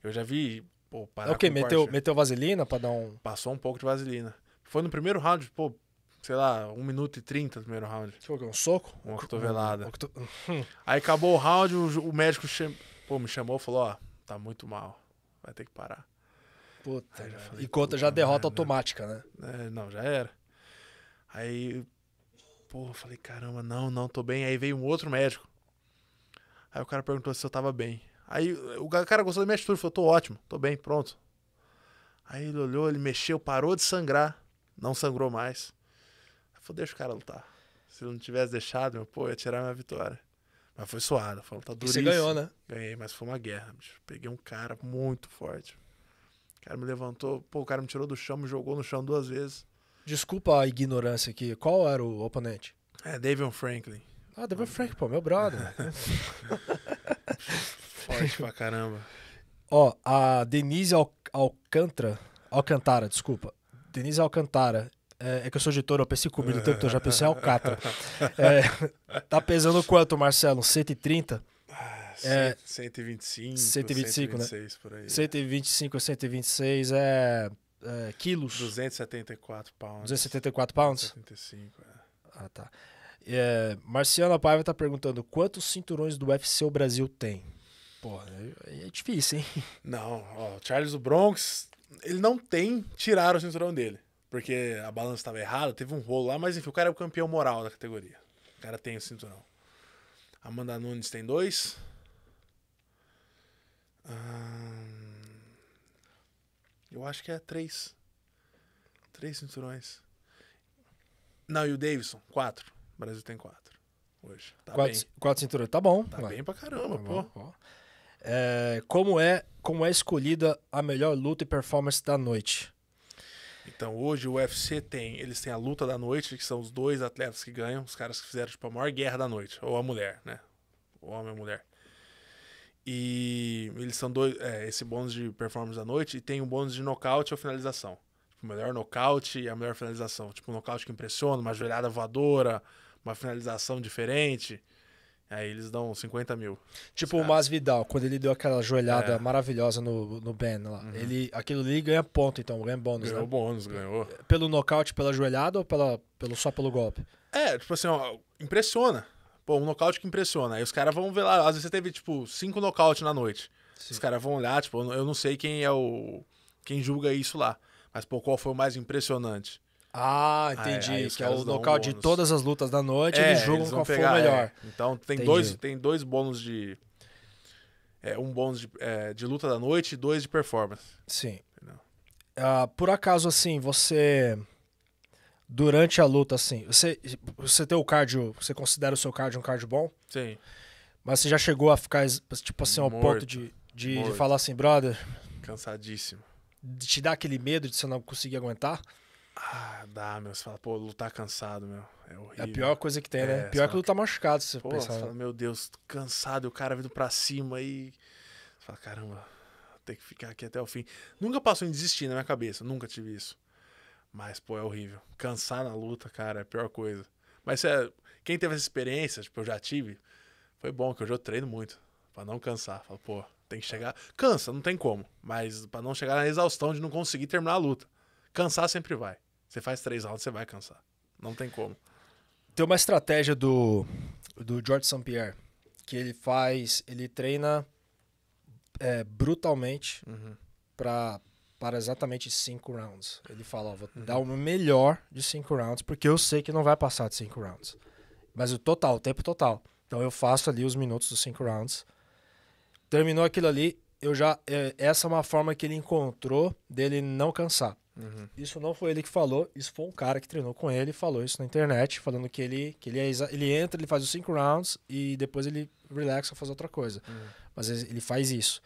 Eu já vi. Pô, parar é o quê? Meteu, meteu vaselina pra dar um. Passou um pouco de vaselina. Foi no primeiro round, pô, sei lá, 1 minuto e 30 no primeiro round. que um soco? Uma cotovelada. Hum. Aí acabou o round, o, o médico Pô, me chamou e falou, ó, tá muito mal, vai ter que parar. Puta, falei, e conta já derrota merda. automática, né? É, não, já era. Aí, pô, falei, caramba, não, não, tô bem. Aí veio um outro médico. Aí o cara perguntou se eu tava bem. Aí o cara gostou da minha atitude, falou, tô ótimo, tô bem, pronto. Aí ele olhou, ele mexeu, parou de sangrar, não sangrou mais. Falei, deixa o cara lutar. Se eu não tivesse deixado, meu, pô, ia tirar minha vitória. Mas foi suado, tá luta duríssima. você ganhou, né? Ganhei, mas foi uma guerra, bicho. Peguei um cara muito forte. O cara me levantou, pô, o cara me tirou do chão, me jogou no chão duas vezes. Desculpa a ignorância aqui. Qual era o oponente? É, Davion Franklin. Ah, Davion Franklin, pô, meu brother. *laughs* forte pra caramba. Ó, a Denise Al Alcantara, Alcantara, desculpa. Denise Alcantara é, é, que eu sou de Toro, eu pensei comigo o tempo todo, já pensei em é Alcatra. *laughs* É, tá pesando quanto, Marcelo? 130? Ah, é, 125, 125, 126, né? por aí. 125 a 126 é, é quilos. 274 pounds. 274 pounds? 275, é. Ah, tá. É, Marciana Paiva tá perguntando quantos cinturões do UFC o Brasil tem? Porra, é, é difícil, hein? Não, ó, Charles do Bronx, ele não tem, tiraram o cinturão dele porque a balança estava errada, teve um rolo lá, mas enfim, o cara é o campeão moral da categoria. O cara tem o cinturão. Amanda Nunes tem dois. Hum, eu acho que é três. Três cinturões. Não, e o Davidson, quatro. O Brasil tem quatro hoje. Tá quatro, bem. quatro cinturões, tá bom. Tá vai. bem pra caramba, tá pô. é, como, é, como é escolhida a melhor luta e performance da noite? Então hoje o UFC tem, eles têm a luta da noite, que são os dois atletas que ganham, os caras que fizeram tipo a maior guerra da noite, ou a mulher, né? O homem ou a mulher. E eles são dois, é, esse bônus de performance da noite e tem um bônus de nocaute ou finalização. Tipo, o melhor nocaute e a melhor finalização. Tipo, um nocaute que impressiona, uma joelhada voadora, uma finalização diferente. Aí eles dão 50 mil. Tipo o Mas Vidal, quando ele deu aquela joelhada é. maravilhosa no, no Ben lá. Uhum. Ele, aquilo ali ganha ponto, então, ganha bônus. Ganhou né? bônus, ganhou. Pelo nocaute, pela joelhada ou pela, pelo, só pelo golpe? É, tipo assim, ó, impressiona. Pô, um nocaute que impressiona. Aí os caras vão ver lá. Às vezes você teve, tipo, cinco nocaute na noite. Sim. Os caras vão olhar, tipo, eu não sei quem é o. quem julga isso lá. Mas, pô, qual foi o mais impressionante? Ah, entendi. Aí, aí que é o local de todas as lutas da noite, é, eles julgam eles qual pegar, for o melhor. É. Então tem dois, tem dois bônus de. É, um bônus de, é, de, luta da noite e dois de performance. Sim. Ah, por acaso, assim, você. Durante a luta, assim, você, você tem o cardio. Você considera o seu cardio um cardio bom? Sim. Mas você já chegou a ficar, tipo assim, ao morto, ponto de, de, de falar assim, brother. Cansadíssimo. De te dar aquele medo de você não conseguir aguentar? Ah, dá, meu. Você fala, pô, lutar cansado, meu. É horrível. É a pior coisa que tem, né? é, né? Pior é que lutar tá machucado, se você pô, pensar. Você fala, né? meu Deus, cansado, o cara vindo pra cima e. Você fala, caramba, tem que ficar aqui até o fim. Nunca passou em desistir na minha cabeça, nunca tive isso. Mas, pô, é horrível. Cansar na luta, cara, é a pior coisa. Mas é, quem teve essa experiência, tipo, eu já tive, foi bom, que hoje eu treino muito. Pra não cansar. Fala, pô, tem que chegar. Cansa, não tem como. Mas pra não chegar na exaustão de não conseguir terminar a luta. Cansar sempre vai. Você faz três rounds, você vai cansar. Não tem como. Tem uma estratégia do, do George St. Pierre, que ele faz, ele treina é, brutalmente uhum. para exatamente cinco rounds. Ele fala, ó, vou uhum. dar o melhor de cinco rounds, porque eu sei que não vai passar de cinco rounds. Mas o total, o tempo total. Então eu faço ali os minutos dos cinco rounds. Terminou aquilo ali, eu já é, essa é uma forma que ele encontrou dele não cansar. Uhum. Isso não foi ele que falou, isso foi um cara que treinou com ele, falou isso na internet, falando que ele, que ele, é ele entra, ele faz os cinco rounds e depois ele relaxa faz outra coisa. Uhum. Mas ele faz isso.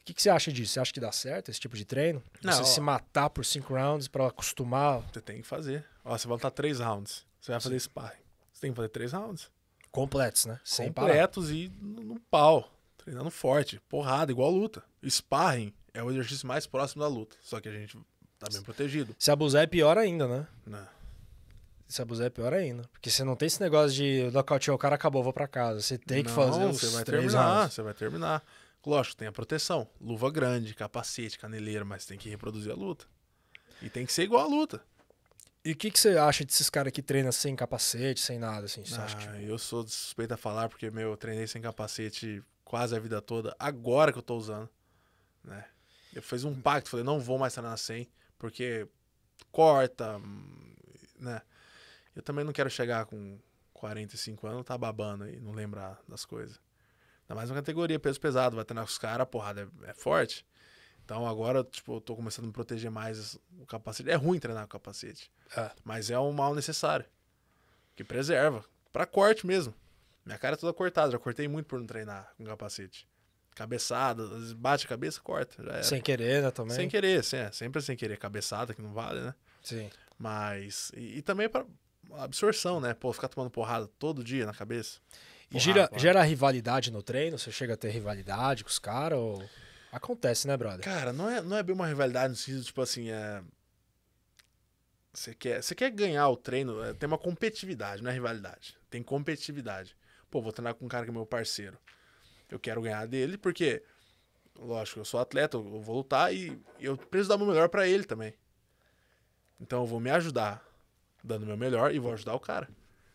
O que, que, você acha disso? Você acha que dá certo esse tipo de treino? Não, você ó, se matar por cinco rounds para acostumar? Você tem que fazer. Ó, você vai lutar três rounds, você vai fazer sparring. Você tem que fazer três rounds. Completos, né? Sem Completos parar. e no pau. Treinando forte, porrada, igual luta. Sparring é o exercício mais próximo da luta. Só que a gente Tá bem protegido. Se abusar é pior ainda, né? Não. Né. Se abusar é pior ainda. Porque você não tem esse negócio de nocautear o cara, acabou, vou pra casa. Você tem não, que fazer você vai terminar, Você vai terminar. Lógico, tem a proteção. Luva grande, capacete, caneleira, mas tem que reproduzir a luta. E tem que ser igual a luta. E o que, que você acha desses caras que treinam sem capacete, sem nada, assim? Você ah, acha que... Ah, tipo eu sou suspeito a falar, porque, meu, eu treinei sem capacete quase a vida toda, agora que eu tô usando, né? Eu fiz um pacto, falei, não vou mais treinar sem. Porque corta, né? Eu também não quero chegar com 45 anos, tá babando e não lembrar das coisas. Ainda mais uma categoria, peso pesado, vai treinar com os caras, a porrada é, é, forte. Então agora, tipo, eu tô começando a me proteger mais o capacete. É ruim treinar com capacete. É. Mas é um mal necessário. Que preserva. para corte mesmo. Minha cara é toda cortada, já cortei muito por não treinar com capacete cabeçada, às vezes bate a cabeça, corta. Sem querer, né, também? Sem querer, sim, é, sempre sem querer, cabeçada que não vale, né? Sim. Mas. E, e também para absorção, né? Pô, ficar tomando porrada todo dia na cabeça. e gira, gera rivalidade no treino? Você chega a ter rivalidade com os caras? Ou... Acontece, né, brother? Cara, não é, não é bem uma rivalidade no sentido, tipo assim, é. Você quer, você quer ganhar o treino, é, tem uma competitividade, não é rivalidade. Tem competitividade. Pô, vou treinar com um cara que é meu parceiro. Eu quero ganhar dele, porque, lógico, eu sou atleta, eu vou lutar e eu preciso dar o meu melhor para ele também. Então eu vou me ajudar dando o meu melhor e vou ajudar o cara.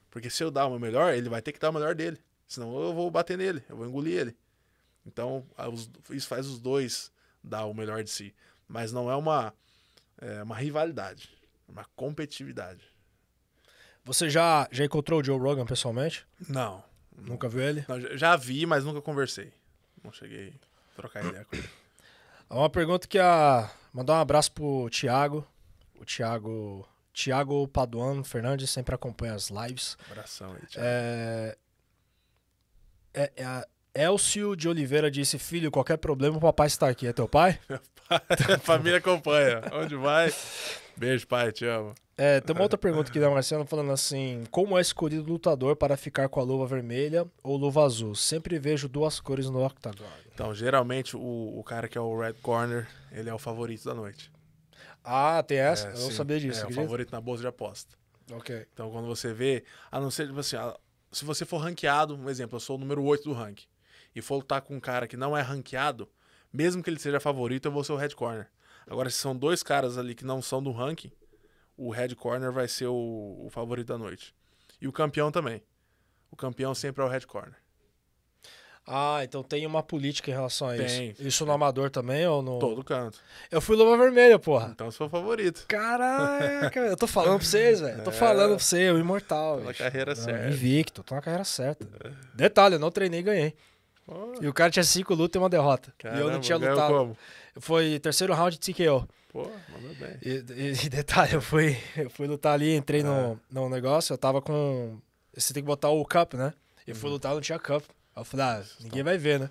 Porque se eu dar o meu melhor, ele vai ter que dar o melhor dele. Senão eu vou bater nele, eu vou engolir ele. Então isso faz os dois dar o melhor de si. Mas não é uma, é uma rivalidade, é uma competitividade. Você já, já encontrou o Joe Rogan pessoalmente? Não. Nunca viu ele? Não, já vi, mas nunca conversei. Não cheguei a trocar ideia com ele. É uma pergunta que a. Mandar um abraço pro Thiago. O Thiago. Thiago Paduano Fernandes sempre acompanha as lives. abração aí, Thiago. É... É, é a... Elcio de Oliveira disse: Filho, qualquer problema, o papai está aqui. É teu pai? *laughs* Meu pai. a família acompanha. Onde vai? Beijo, pai, te amo. É, tem uma outra pergunta aqui da Marcela falando assim: Como é escolhido o lutador para ficar com a luva vermelha ou luva azul? Sempre vejo duas cores no octagon. Então, geralmente o, o cara que é o Red Corner, ele é o favorito da noite. Ah, tem é, essa? É, eu não sabia disso. É, o favorito na bolsa de aposta. Ok. Então, quando você vê, a não ser, tipo assim, a, se você for ranqueado, um exemplo, eu sou o número 8 do ranking, e for lutar com um cara que não é ranqueado, mesmo que ele seja favorito, eu vou ser o Red Corner. Agora, se são dois caras ali que não são do ranking, o head corner vai ser o, o favorito da noite. E o campeão também. O campeão sempre é o head corner. Ah, então tem uma política em relação a tem. isso. Isso no amador também ou no. Todo canto. Eu fui luva vermelha, porra. Então sou favorito. Caraca, eu tô falando pra vocês, velho. Eu tô *laughs* é... falando pra você, o imortal. Tô na carreira não, certa. Invicto, tô na carreira certa. Detalhe, eu não treinei e ganhei. E o cara tinha cinco lutas e uma derrota. Caramba, e eu não tinha lutado. Como? Foi terceiro round de TKO. Pô, mandou bem. E, e, detalhe, eu fui, eu fui lutar ali, entrei é. no, no negócio, eu tava com. Você tem que botar o cup, né? Eu fui uhum. lutar, não tinha cup. Aí eu falei, ah, ninguém vai ver, né?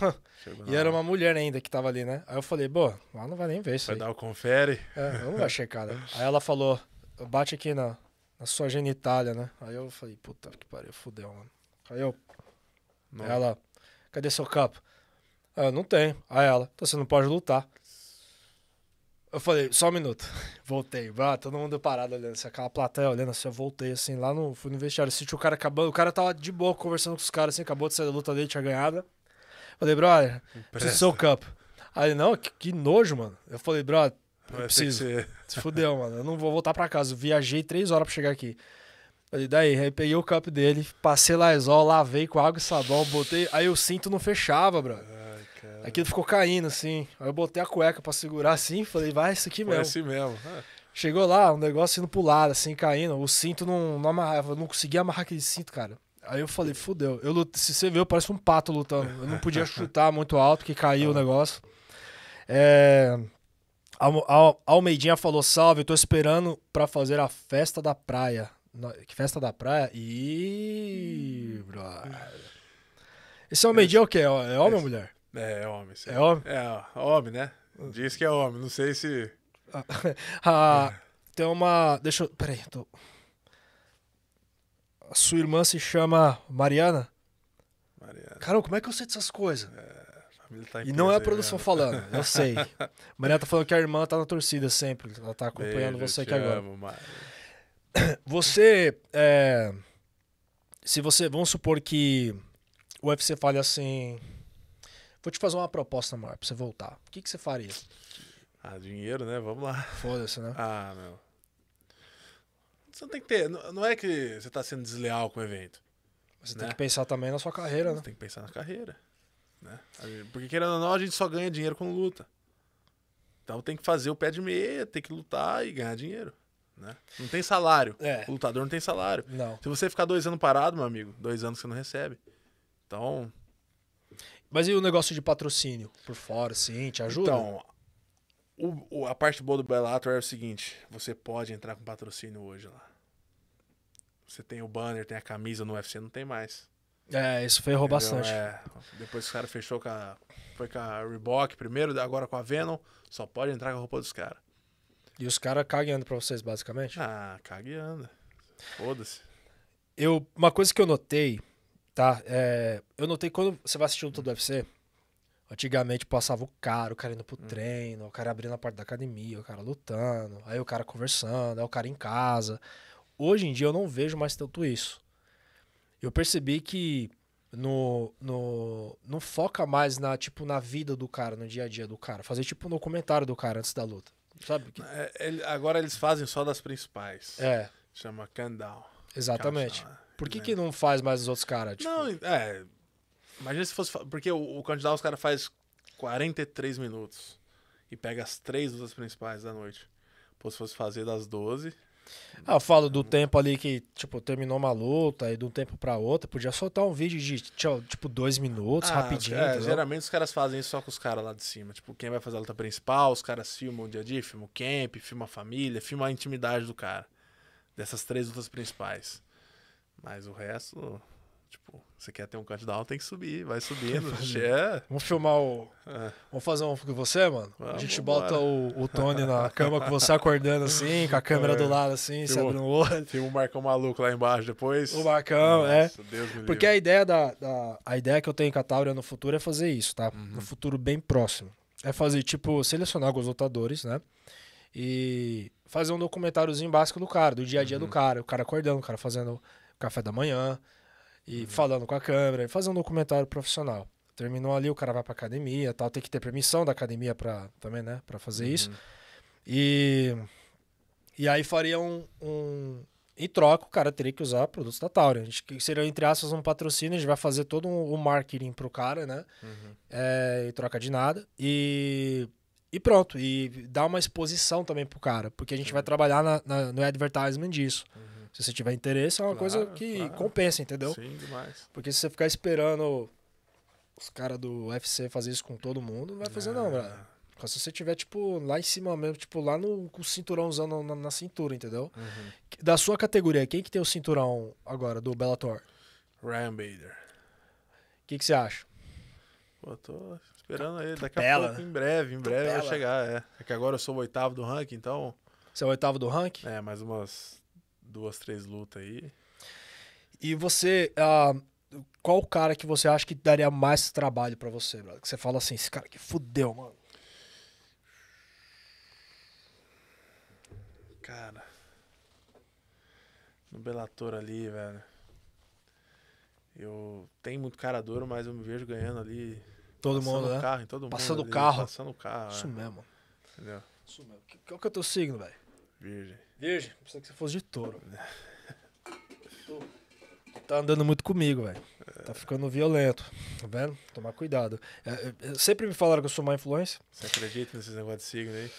*laughs* e era uma mulher ainda que tava ali, né? Aí eu falei, pô, lá não vai nem ver isso. Vai aí. dar o confere? É, vamos não checada. checar, *laughs* Aí ela falou, bate aqui na, na sua genitália, né? Aí eu falei, puta que pariu, fudeu, mano. Aí eu. Não. Ela, cadê seu cup? Eu não tenho. Aí ela, então você não pode lutar. Eu falei, só um minuto. *laughs* Voltei. Ah, todo mundo parado olhando, assim, aquela plateia olhando assim. Eu voltei, assim, lá no, fui no vestiário. Senti o cara acabando. O cara tava de boa conversando com os caras, assim, acabou de sair da luta dele, tinha ganhada. Falei, brother, preciso seu campo. Aí, não, que, que, nojo, mano. Eu falei, brother, eu Vai preciso. Se fudeu, mano. Eu não vou voltar pra casa. Eu viajei três horas pra chegar aqui. Falei, daí, aí peguei o cup dele, passei Lysol, lavei com água e sabão, botei. Aí o cinto não fechava, brother. É. Aquilo ficou caindo, assim. Aí eu botei a cueca pra segurar assim, falei, vai, isso aqui mesmo. mesmo. Assim mesmo. É. Chegou lá, um negócio indo pro lado, assim, caindo. O cinto não, não amarrava, eu não conseguia amarrar aquele cinto, cara. Aí eu falei, fudeu. Eu lute... Se você eu pareço um pato lutando. Eu não podia *laughs* chutar muito alto, que caiu o negócio. É... Almeidinha falou: salve, eu tô esperando pra fazer a festa da praia. Que festa da praia? Ih, brother. Esse Almeidinha é o quê? É homem esse, ou mulher? É, é homem. Sim. É homem? É, homem, né? Diz que é homem, não sei se. Ah, *laughs* ah, é. Tem uma. Deixa eu. Peraí, tô. A sua irmã se chama Mariana? Mariana. Caramba, como é que eu sei dessas coisas? É. Tá e não é a né? produção falando, eu sei. *laughs* Mariana tá falando que a irmã tá na torcida sempre, ela tá acompanhando Beijo, você aqui agora. Amo, *coughs* Você, é, se você, vamos supor que o UFC fale assim, Vou te fazer uma proposta maior pra você voltar. O que, que você faria? Ah, dinheiro, né? Vamos lá. Foda-se, né? Ah, meu. Você não tem que ter. Não é que você tá sendo desleal com o evento. Você né? tem que pensar também na sua carreira, né? você né? Tem que pensar na carreira. Né? Porque querendo ou não, a gente só ganha dinheiro com luta. Então tem que fazer o pé de meia, tem que lutar e ganhar dinheiro. Né? Não tem salário. É. O lutador não tem salário. Não. Se você ficar dois anos parado, meu amigo, dois anos você não recebe. Então, mas e o negócio de patrocínio por fora, sim, te ajuda? Então, o, o, a parte boa do Bellator é o seguinte: você pode entrar com patrocínio hoje lá. Você tem o banner, tem a camisa no UFC, não tem mais. É, isso ferrou bastante. É, depois que o cara fechou com a. Foi com a Reebok primeiro, agora com a Venom, só pode entrar com a roupa dos caras. E os caras cagando pra vocês, basicamente? Ah, cagando. Foda-se. Eu, uma coisa que eu notei tá? É, eu notei quando você vai assistir luta do UFC, antigamente passava o cara, o cara indo pro hum. treino, o cara abrindo a porta da academia, o cara lutando, aí o cara conversando, aí o cara em casa. Hoje em dia eu não vejo mais tanto isso. Eu percebi que no, no, não foca mais na tipo na vida do cara, no dia a dia do cara. Fazer tipo um documentário do cara antes da luta. Sabe? Que... É, ele, agora eles fazem só das principais. É. Chama Candle. Exatamente. Countdown. É. Por que, né? que não faz mais os outros caras? Tipo? Não, é. Imagina se fosse. Porque o, o candidato, os caras faz 43 minutos e pega as três lutas principais da noite. Pô, se fosse fazer das 12. Ah, eu falo do tempo ali que, tipo, terminou uma luta e de um tempo pra outra, podia soltar um vídeo de, tipo, dois minutos, ah, rapidinho. É, geralmente os caras fazem isso só com os caras lá de cima. Tipo, quem vai fazer a luta principal, os caras filmam o dia a dia, filmam o camp, filmam a família, filmam a intimidade do cara. Dessas três lutas principais. Mas o resto, tipo, você quer ter um candidato, tem que subir, vai *laughs* subindo. é. Vamos filmar o. É. Vamos fazer um com você, mano? Vamos a gente bota o, o, Tony na *laughs* cama com você acordando assim, com a câmera é. do lado assim, se você abre um olho. *laughs* Filma o Marcão maluco lá embaixo depois. O Marcão, é. Nossa, é. Porque a ideia da, da, A ideia que eu tenho com a Taura no futuro é fazer isso, tá? Uhum. No futuro bem próximo. É fazer, tipo, selecionar alguns lutadores, né? E fazer um documentáriozinho básico do cara, do dia a dia uhum. do cara, o cara acordando, o cara fazendo café da manhã, e uhum. falando com a câmera, e fazer um documentário profissional. Terminou ali, o cara vai pra academia tal, tem que ter permissão da academia para também, né, pra fazer uhum. isso. E, e aí faria um, um... Em troca, o cara teria que usar produtos da Tauri. A gente seria, entre aspas, um patrocínio, a gente vai fazer todo o um, um marketing pro cara, né? Uhum. É, eh, em troca de nada. E, e pronto. E dá uma exposição também pro cara, porque a gente vai trabalhar na, na no advertisement disso. Uhum. Se você tiver interesse, é uma claro, coisa que claro. compensa, entendeu? Sim, demais. Porque se você ficar esperando os caras do UFC fazer isso com todo mundo, não vai fazer é. não, velho. Se você tiver, tipo, lá em cima mesmo, tipo, lá no com o cinturão usando na, na cintura, entendeu? Uhum. Da sua categoria, quem que tem o cinturão agora do Bellator? Ryan Bader. O que, que você acha? Pô, tô esperando ele. Daqui a pouco, em breve, em breve vai chegar, é. É que agora eu sou o oitavo do ranking, então... Você é o oitavo do ranking? É, mais umas duas, três lutas aí. E você. Uh, qual o cara que você acha que daria mais trabalho para você, brother? Que você fala assim, esse cara que fudeu, mano. Cara. No Bellator ali, velho. Eu tenho muito cara duro, mas eu me vejo ganhando ali. Todo mundo, né? Carro, todo passando o carro. Passando o carro. Isso é. mesmo. Entendeu? Isso mesmo. Qual que é o teu signo, velho? Virgem. Virgem, precisa que você fosse de touro. Tá andando muito comigo, velho. Tá ficando violento. Tá vendo? Tomar cuidado. É, é, é sempre me falaram que eu sou má influência. Você acredita nesses negócios de signo aí?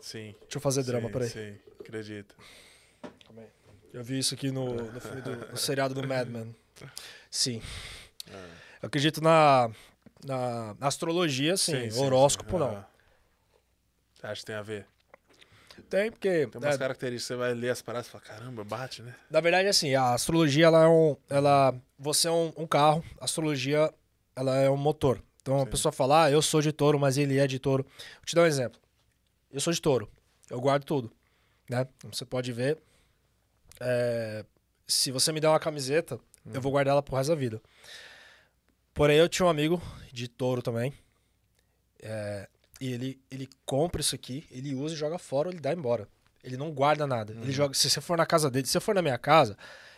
Sim. Deixa eu fazer sim, drama, peraí. Sim, acredito. Eu vi isso aqui no, no, do, no seriado do Mad Men. Sim. Ah. Eu acredito na, na astrologia, sim. sim Horóscopo, sim. não. Ah. Acho que tem a ver. Tem, porque. Tem umas é, características, você vai ler as paradas e fala, caramba, bate, né? Na verdade, assim, a astrologia, ela é um. Ela, você é um, um carro, a astrologia, ela é um motor. Então Sim. a pessoa fala, ah, eu sou de touro, mas ele é de touro. Vou te dar um exemplo. Eu sou de touro, eu guardo tudo. Né? Como você pode ver, é, se você me der uma camiseta, hum. eu vou guardar ela pro resto da vida. Porém, eu tinha um amigo de touro também. É, e ele, ele compra isso aqui, ele usa e joga fora ou ele dá embora. Ele não guarda nada. Uhum. Ele joga. Se você for na casa dele, se você for na minha casa,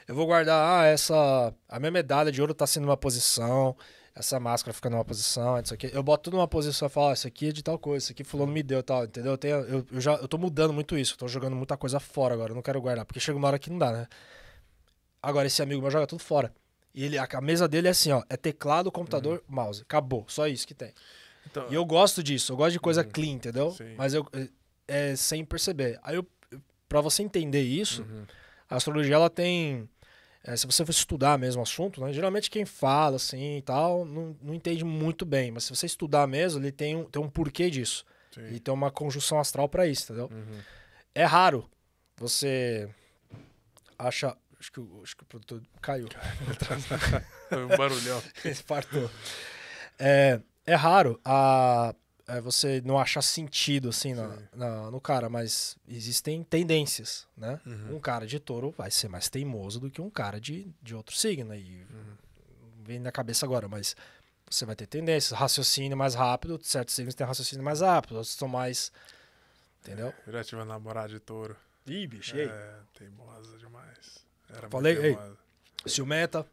eu vou guardar, ah, essa. A minha medalha de ouro tá sendo uma posição, essa máscara fica numa posição, isso aqui. Eu boto tudo numa posição e falo, ah, isso aqui é de tal coisa, isso aqui fulano me deu tal, entendeu? Eu, tenho, eu, eu, já eu tô mudando muito isso, eu tô jogando muita coisa fora agora, eu não quero guardar, porque chega uma hora que não dá, né? Agora, esse amigo meu joga tudo fora. E ele, a, a mesa dele é assim, ó, é teclado, computador, uhum. mouse. Acabou, só isso que tem. Então, e eu gosto disso, eu gosto de coisa uhum, clean, entendeu? Sim. Mas eu é, é sem perceber. Aí eu para você entender isso, uhum. a astrologia ela tem é, se você for estudar mesmo o assunto, né, geralmente quem fala assim e tal não, não entende muito bem, mas se você estudar mesmo, ele tem um, tem um porquê disso. Sim. E tem uma conjunção astral para isso, entendeu? Uhum. É raro você acha. Acho que, acho que o produtor caiu. Foi *laughs* *laughs* um barulhão. *laughs* Ele partou. É, é raro a, é você não achar sentido, assim, na, na, no cara, mas existem tendências, né? Uhum. Um cara de touro vai ser mais teimoso do que um cara de, de outro signo. E uhum. vem na cabeça agora, mas você vai ter tendências, raciocínio mais rápido, certos signos têm raciocínio mais rápido, outros são mais. Entendeu? É, eu já tive uma namorada de touro. Ih, bicho, É, teimosa demais. Era Falei, ei, ciumenta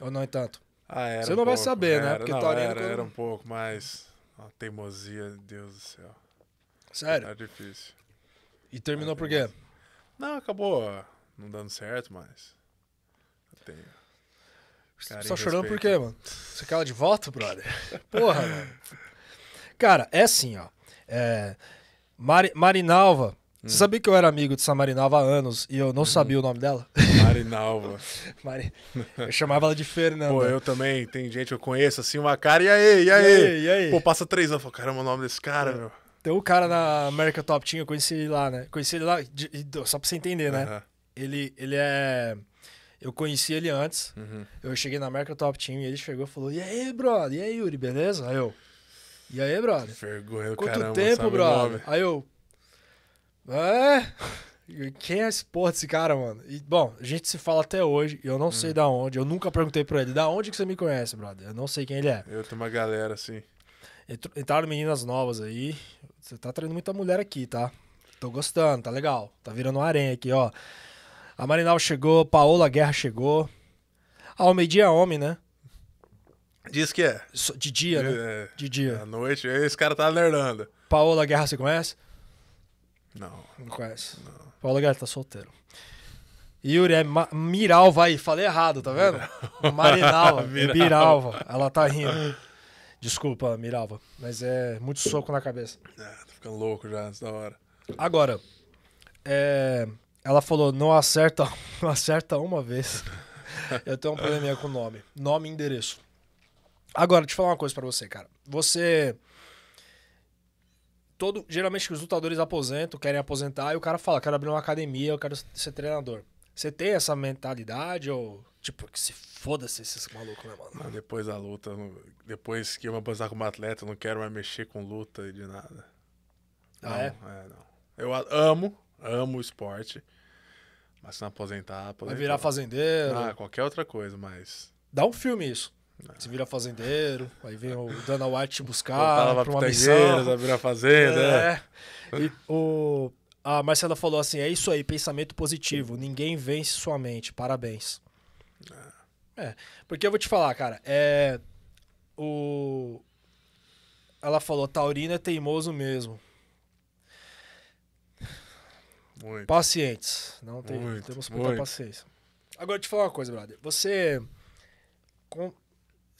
ou não é tanto? Ah, era Você um não pouco, vai saber, né? era, né? Porque não, taurino... Era, era um pouco mais... Uma teimosia, Deus do céu. Sério? Era tá difícil. E terminou por quê? Não, acabou não dando certo, mas... Eu tenho... Cara, Só chorando por quê, mano? Você cala de volta, brother? *laughs* Porra, mano. Cara, é assim, ó. É, Mari, Marinalva Hum. Você sabia que eu era amigo de Samarinalva há anos e eu não hum. sabia o nome dela? Marinalva. *laughs* Mari... Eu chamava ela de Fernanda. Pô, eu também. Tem gente que eu conheço assim, uma cara, e aí, e aí? E aí, e aí? Pô, passa três anos. Falo, caramba, o nome desse cara, é. meu. Tem um cara na America Top Team, eu conheci ele lá, né? Conheci ele lá, de, de, só pra você entender, né? Uhum. Ele, ele é. Eu conheci ele antes. Uhum. Eu cheguei na America Top Team e ele chegou e falou: E aí, brother? E aí, Yuri, beleza? Aí eu. E aí, brother? Vergonha, Quanto caramba, tempo, brother? Aí eu, é. Quem é esse porra desse cara, mano? E, bom, a gente se fala até hoje, eu não hum. sei da onde, eu nunca perguntei pra ele, da onde que você me conhece, brother? Eu não sei quem ele é. Eu tenho uma galera, assim. Entraram meninas novas aí. Você tá traindo muita mulher aqui, tá? Tô gostando, tá legal. Tá virando um arém aqui, ó. A Marinal chegou, Paola Guerra chegou. Ah, o meio-dia é homem, né? Diz que é. De dia, né? É, é. de dia. À noite, esse cara tá alertando. Paola Guerra, você conhece? Não. Não conhece? Não. Paulo Gatti tá solteiro. Yuri, é Ma Miralva aí. Falei errado, tá vendo? Marinalva. É Miralva. Miralva. Ela tá rindo. Desculpa, Miralva. Mas é muito soco na cabeça. É, tô tá ficando louco já antes da hora. Agora, é... ela falou, não acerta, *laughs* não acerta uma vez. *laughs* Eu tenho um probleminha com nome. Nome e endereço. Agora, deixa eu falar uma coisa para você, cara. Você todo, geralmente os lutadores aposentam, querem aposentar, e o cara fala, quero abrir uma academia, eu quero ser treinador. Você tem essa mentalidade ou tipo, que se foda-se esses malucos, né, mano? depois da luta, não... depois que eu me aposentar como atleta, eu não quero mais mexer com luta e de nada. Ah, é? não, é? é? não. Eu amo, amo o esporte. Mas se não aposentar, aposentar. Vai virar fazendeiro. Ah, qualquer outra coisa, mas. Dá um filme isso. Você é. vira fazendeiro, aí vem o Dana White te buscar para uma missão. Vai virar fazenda. É. é. E o, a Marcela falou assim, é isso aí, pensamento positivo. Ninguém vence sua mente, parabéns. É, porque eu vou te falar, cara, é... O... Ela falou, Taurina é teimoso mesmo. Muito. Pacientes. Não tem, muito, temos muita muito. paciência. Agora, te falar uma coisa, brother. Você... Com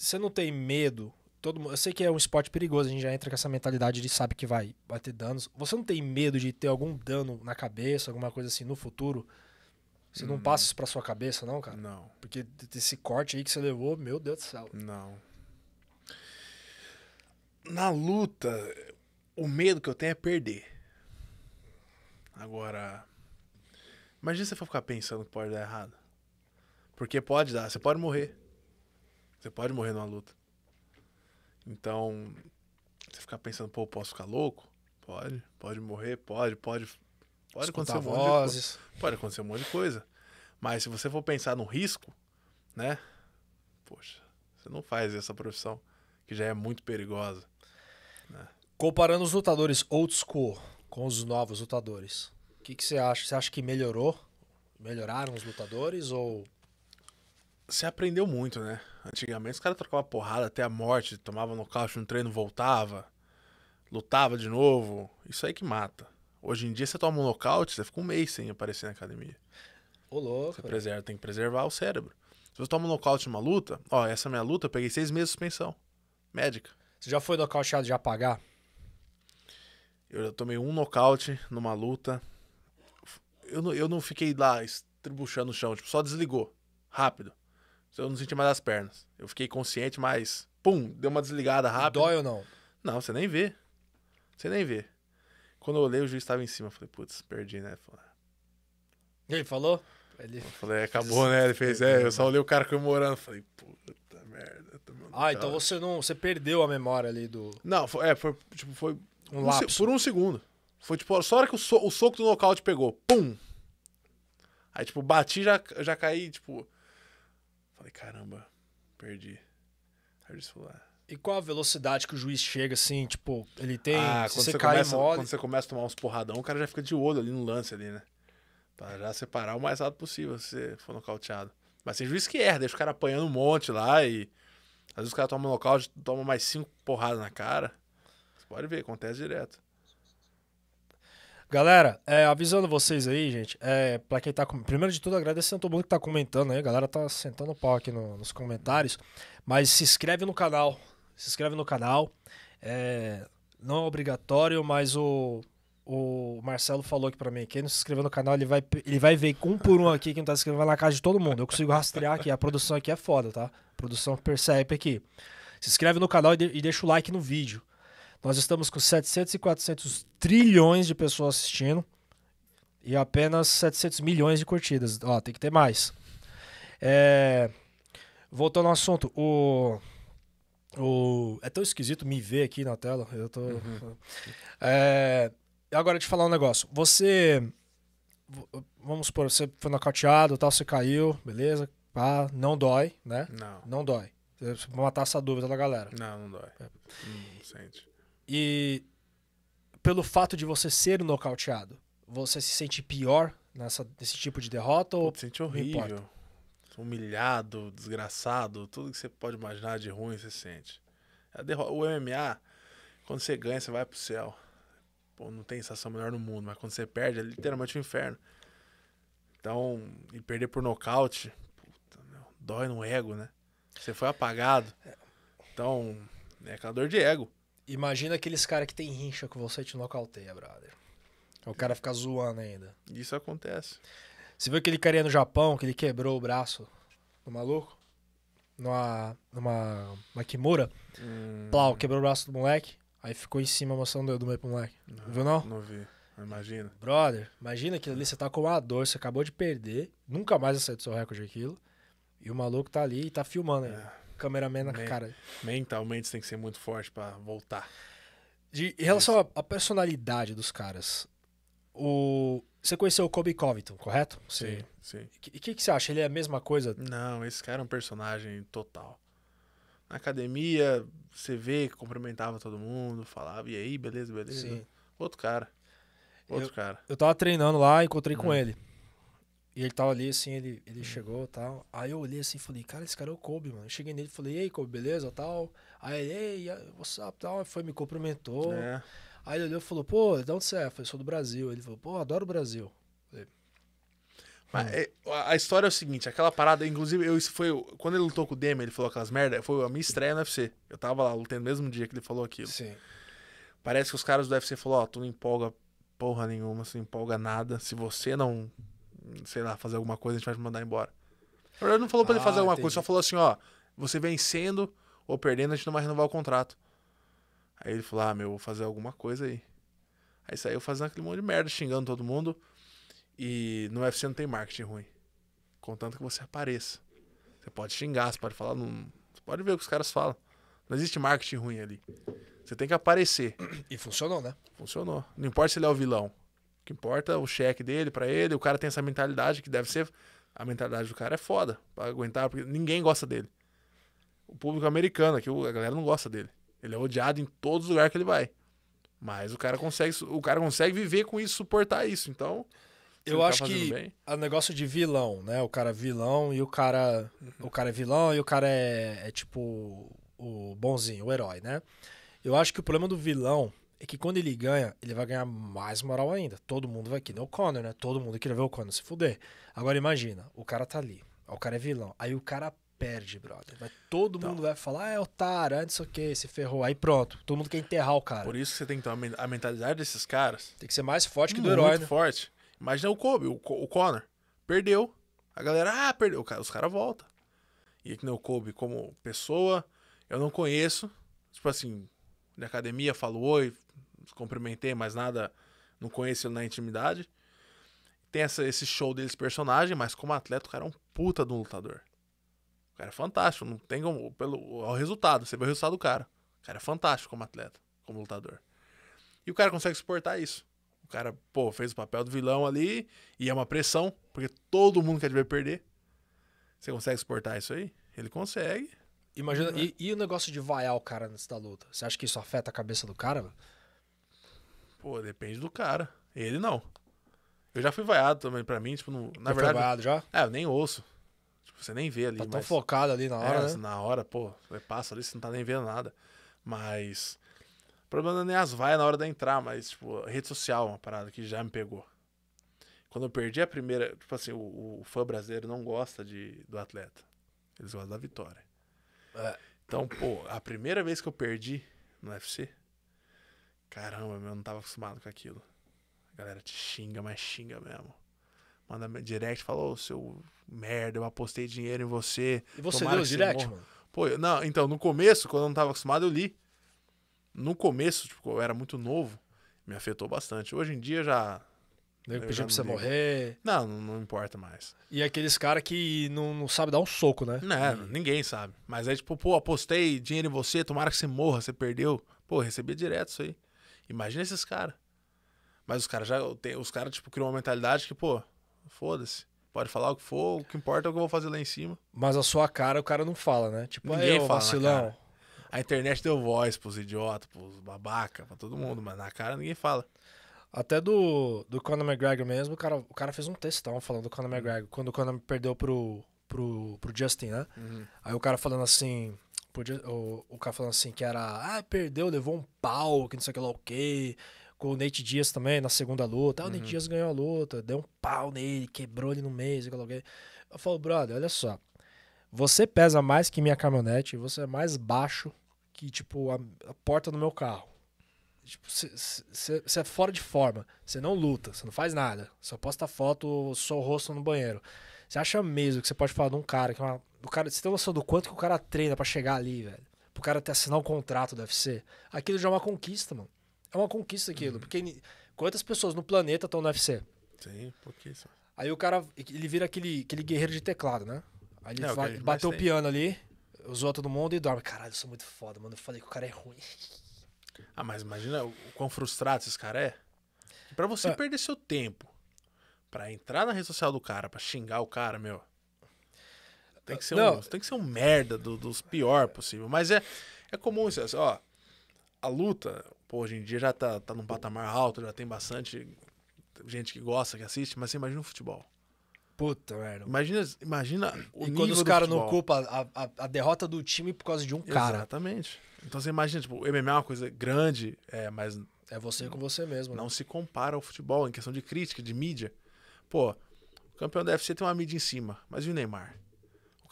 você não tem medo? Todo mundo, eu sei que é um esporte perigoso, a gente já entra com essa mentalidade de sabe que vai, vai ter danos. Você não tem medo de ter algum dano na cabeça, alguma coisa assim no futuro? Você não, hum. passa isso pra sua cabeça, não, cara? Não. Porque esse corte aí que você levou, meu Deus do céu. Não. Na luta, o medo que eu tenho é perder. Agora. Imagina você ficar pensando que pode dar errado. Porque pode dar, você pode morrer. Você pode morrer numa luta. Então, você ficar pensando, pô, posso ficar louco? Pode, pode morrer, pode, pode. Pode Escutar acontecer um vozes. Monte de, pode acontecer um monte de coisa. Mas se você for pensar no risco, né? Poxa, você não faz essa profissão, que já é muito perigosa. Né? Comparando os lutadores old school com os novos lutadores, o que, que você acha? Você acha que melhorou? Melhoraram os lutadores ou você aprendeu muito, né? Antigamente os caras trocavam porrada até a morte, tomavam no no treino, voltava, lutava de novo. Isso aí que mata. Hoje em dia você toma um nocaute, você fica um mês sem aparecer na academia. Ô, louco. Você né? preserva, tem que preservar o cérebro. Se você toma um nocaute numa luta, ó, essa minha luta eu peguei seis meses de suspensão. Médica. Você já foi nocauteado de apagar? Eu já tomei um nocaute numa luta. Eu não, eu não fiquei lá estribuchando o chão, tipo, só desligou. Rápido. Eu não senti mais as pernas. Eu fiquei consciente, mas. Pum, deu uma desligada rápida. Dói ou não? Não, você nem vê. Você nem vê. Quando eu olhei, o juiz estava em cima. Eu falei, putz, perdi, né? Ele falou? Ah. Ele... Eu falei, é, acabou, né? Ele fez, é, eu só olhei o cara comemorando. Falei, puta merda. Ah, então você não. Você perdeu a memória ali do. Não, foi, é, foi. Tipo, foi. Um, um lapso. Se, por um segundo. Foi tipo, só a hora que o, so, o soco do nocaute pegou. Pum! Aí, tipo, bati já já caí, tipo. Falei, caramba, perdi. Aí eu e qual a velocidade que o juiz chega assim? Tipo, ele tem. Ah, quando você, você cai começa, mole... quando você começa a tomar uns porradão, o cara já fica de olho ali no lance ali, né? Pra já separar o mais rápido possível se você for nocauteado. Mas tem juiz que erra, deixa o cara apanhando um monte lá e. Às vezes o cara toma um nocaute, toma mais cinco porradas na cara. Você pode ver, acontece direto. Galera, é, avisando vocês aí, gente, é, pra quem tá. Com... Primeiro de tudo, agradecendo todo mundo que tá comentando aí. A galera tá sentando o pau aqui no, nos comentários. Mas se inscreve no canal. Se inscreve no canal. É, não é obrigatório, mas o, o Marcelo falou aqui pra mim. Quem não se inscreveu no canal, ele vai, ele vai ver um por um aqui. Quem não tá se inscrevendo vai na casa de todo mundo. Eu consigo rastrear aqui. A produção aqui é foda, tá? A produção percebe é aqui. Se inscreve no canal e, de, e deixa o like no vídeo. Nós estamos com 700 e 400 trilhões de pessoas assistindo e apenas 700 milhões de curtidas. Ó, tem que ter mais. É... Voltando ao assunto, o... o... É tão esquisito me ver aqui na tela. Eu tô... Uhum. É... Agora, te falar um negócio. Você... Vamos supor, você foi nocauteado, tal, você caiu, beleza? Pá, não dói, né? Não. Não dói. Vou matar essa dúvida da galera. Não, não dói. É. sente. E pelo fato de você ser nocauteado, você se sente pior nessa, nesse tipo de derrota? Ou se sente horrível. Humilhado, desgraçado, tudo que você pode imaginar de ruim você sente. O MMA, quando você ganha, você vai pro céu. Pô, não tem sensação melhor no mundo, mas quando você perde, é literalmente o um inferno. Então, e perder por nocaute, puta, meu, dói no ego, né? Você foi apagado. Então, é aquela dor de ego. Imagina aqueles caras que tem rincha com você e te nocauteia, brother. O cara fica zoando ainda. Isso acontece. Você viu aquele carinha no Japão que ele quebrou o braço do maluco? Numa, numa, numa Kimura? Hum. Plau, quebrou o braço do moleque. Aí ficou em cima mostrando o dedo do meio pro moleque. Não, viu não? Não vi. Imagina. Brother, imagina aquilo ali, você tá com uma dor, você acabou de perder, nunca mais aceito seu recorde aquilo, e o maluco tá ali e tá filmando ainda. É cameraman na Men cara. Mentalmente você tem que ser muito forte para voltar. De, em relação à personalidade dos caras, o, você conheceu o Kobe Covington, correto? Você, sim, sim. E o que, que você acha? Ele é a mesma coisa? Não, esse cara é um personagem total. Na academia, você vê que cumprimentava todo mundo, falava, e aí, beleza, beleza. Sim. Outro cara. Outro eu, cara. Eu tava treinando lá, encontrei hum. com uhum. ele. E ele tava ali, assim, ele, ele uhum. chegou e tal. Aí eu olhei assim e falei, cara, esse cara é o Kobe, mano. Eu cheguei nele e falei, ei, Kobe, beleza, tal. Aí ele, ei, what's up, tal. Foi, me cumprimentou. É. Aí ele olhou e falou, pô, de onde você é? Eu falei, sou do Brasil. Ele falou, pô, adoro o Brasil. Falei, Mas hum. é, a história é o seguinte, aquela parada, inclusive, eu, isso foi. Quando ele lutou com o Demi, ele falou aquelas merda, foi a minha estreia no UFC. Eu tava lá lutando no mesmo dia que ele falou aquilo. Sim. Parece que os caras do UFC falaram, ó, oh, tu não empolga porra nenhuma, você não empolga nada. Se você não sei lá, fazer alguma coisa, a gente vai te mandar embora. Na verdade, não falou pra ah, ele fazer alguma entendi. coisa, só falou assim, ó, você vencendo ou perdendo, a gente não vai renovar o contrato. Aí ele falou, ah, meu, vou fazer alguma coisa aí. Aí saiu fazendo aquele monte de merda, xingando todo mundo. E no UFC não tem marketing ruim. Contanto que você apareça. Você pode xingar, você pode falar, não... você pode ver o que os caras falam. Não existe marketing ruim ali. Você tem que aparecer. E funcionou, né? Funcionou. Não importa se ele é o vilão. O que importa é o cheque dele para ele. O cara tem essa mentalidade que deve ser. A mentalidade do cara é foda pra aguentar, porque ninguém gosta dele. O público americano, aqui a galera não gosta dele. Ele é odiado em todos os lugares que ele vai. Mas o cara consegue, o cara consegue viver com isso, suportar isso. Então, eu tá acho que o é negócio de vilão, né? O cara é vilão e o cara. Uhum. O cara é vilão e o cara é, é, tipo o bonzinho, o herói, né? Eu acho que o problema do vilão é que quando ele ganha, ele vai ganhar mais moral ainda. Todo mundo vai querer o Conor, né? Todo mundo queria ver o Conor se fuder. Agora imagina, o cara tá ali, o cara é vilão, aí o cara perde, brother. todo então, mundo vai falar, ah, é otário, antes o que, se ferrou. Aí pronto, todo mundo quer enterrar o cara. Por isso que você tem que ter a mentalidade desses caras. Tem que ser mais forte que do herói, Muito né? forte. Imagina o Kobe, o, o Conor. Perdeu. A galera, ah, perdeu. Os caras voltam. E é que nem o Kobe, como pessoa, eu não conheço. Tipo assim, na academia falo oi, cumprimentei, mas nada, não conheço ele na intimidade. Tem essa, esse show deles personagem, mas como atleta o cara é um puta de um lutador. O cara é fantástico, não tem como, pelo é o resultado, você vê o resultado do cara. O cara é fantástico como atleta, como lutador. E o cara consegue suportar isso. O cara, pô, fez o papel do vilão ali e é uma pressão, porque todo mundo quer ver perder. Você consegue suportar isso aí? Ele consegue. Imagina, é? e, e, o negócio de vaiar o cara antes da luta? Você acha que isso afeta a cabeça do cara? Mano? Pô, depende do cara. Ele não. Eu já fui vaiado também pra mim, tipo, no, na já verdade. Foi vaiado já? É, eu nem ouço. Tipo, você nem vê ali. Tá mas... tão focado ali na hora. É, né? Assim, na hora, pô, você passa ali, você não tá nem vendo nada. Mas. O problema não é nem as vaias na hora da entrar, mas, tipo, rede social é uma parada que já me pegou. Quando eu perdi a primeira. Tipo assim, o, o fã brasileiro não gosta de, do atleta. Eles gostam da vitória. É. Então, pô, a primeira vez que eu perdi no UFC, Caramba, eu não tava acostumado com aquilo. A galera te xinga, mas xinga mesmo. Manda direct, falou, oh, seu merda, eu apostei dinheiro em você. E você deu direct, mano? Pô, não, então, no começo, quando eu não tava acostumado, eu li. No começo, tipo, eu era muito novo, me afetou bastante. Hoje em dia já. Nego né, pediu pra você digo. morrer. Não, não, não, importa mais. E aqueles caras que não, não sabe dar um soco, né? Não, e... ninguém sabe. Mas é tipo, pô, apostei dinheiro em você, tomara que você morra, você perdeu. Pô, recebi direto isso aí. Imagina esses caras. Mas os caras já. Os caras, tipo, criam uma mentalidade que, pô, foda-se. Pode falar o que for, o que importa é o que eu vou fazer lá em cima. Mas a sua cara o cara não fala, né? Tipo, ninguém fala. Vacilão. A internet deu voz pros idiotas, pros babaca, pra todo mundo, mas na cara ninguém fala. Até do, do Conor McGregor mesmo, o cara, o cara fez um textão falando do Conor uhum. McGregor, quando o Conor perdeu pro, pro, pro Justin, né? Uhum. Aí o cara falando assim: Podia, o, o cara falando assim que era, ah, perdeu, levou um pau, que não sei o que lá, o quê. Com o Nate Dias também, na segunda luta. Ah, o uhum. Nate Dias ganhou a luta, deu um pau nele, quebrou ele no mês sei que Eu falo, brother, olha só. Você pesa mais que minha caminhonete, você é mais baixo que, tipo, a, a porta do meu carro. Tipo, você é fora de forma. Você não luta, você não faz nada. Só posta foto, só o rosto no banheiro. Você acha mesmo que você pode falar de um cara que é uma o cara, você tem noção do quanto que o cara treina para chegar ali, velho? Pro cara até assinar um contrato do UFC. Aquilo já é uma conquista, mano. É uma conquista aquilo. Uhum. Porque quantas pessoas no planeta estão no UFC? Sim, pouquíssimo. Aí o cara, ele vira aquele, aquele guerreiro de teclado, né? Aí ele é, vai, bateu o piano ali, usou todo mundo e dorme. Caralho, eu sou muito foda, mano. Eu falei que o cara é ruim. Ah, mas imagina o, o quão frustrado esse cara é. Pra você é. perder seu tempo pra entrar na rede social do cara, pra xingar o cara, meu. Tem que ser, não. um, tem que ser um merda do, dos pior possível. Mas é, é comum isso. É assim, ó, a luta, pô, hoje em dia já tá, tá num patamar alto, já tem bastante gente que gosta, que assiste, mas você imagina o futebol. Puta, velho. Imagina, imagina o e nível quando os caras não ocupam a, a, a, derrota do time por causa de um cara. Exatamente. Então você imagina, tipo, o MMA é uma coisa grande, é, mas. É você com você mesmo. Né? Não né? se compara ao futebol em questão de crítica, de mídia. Pô, o campeão da UFC tem uma mídia em cima, mas e o Neymar?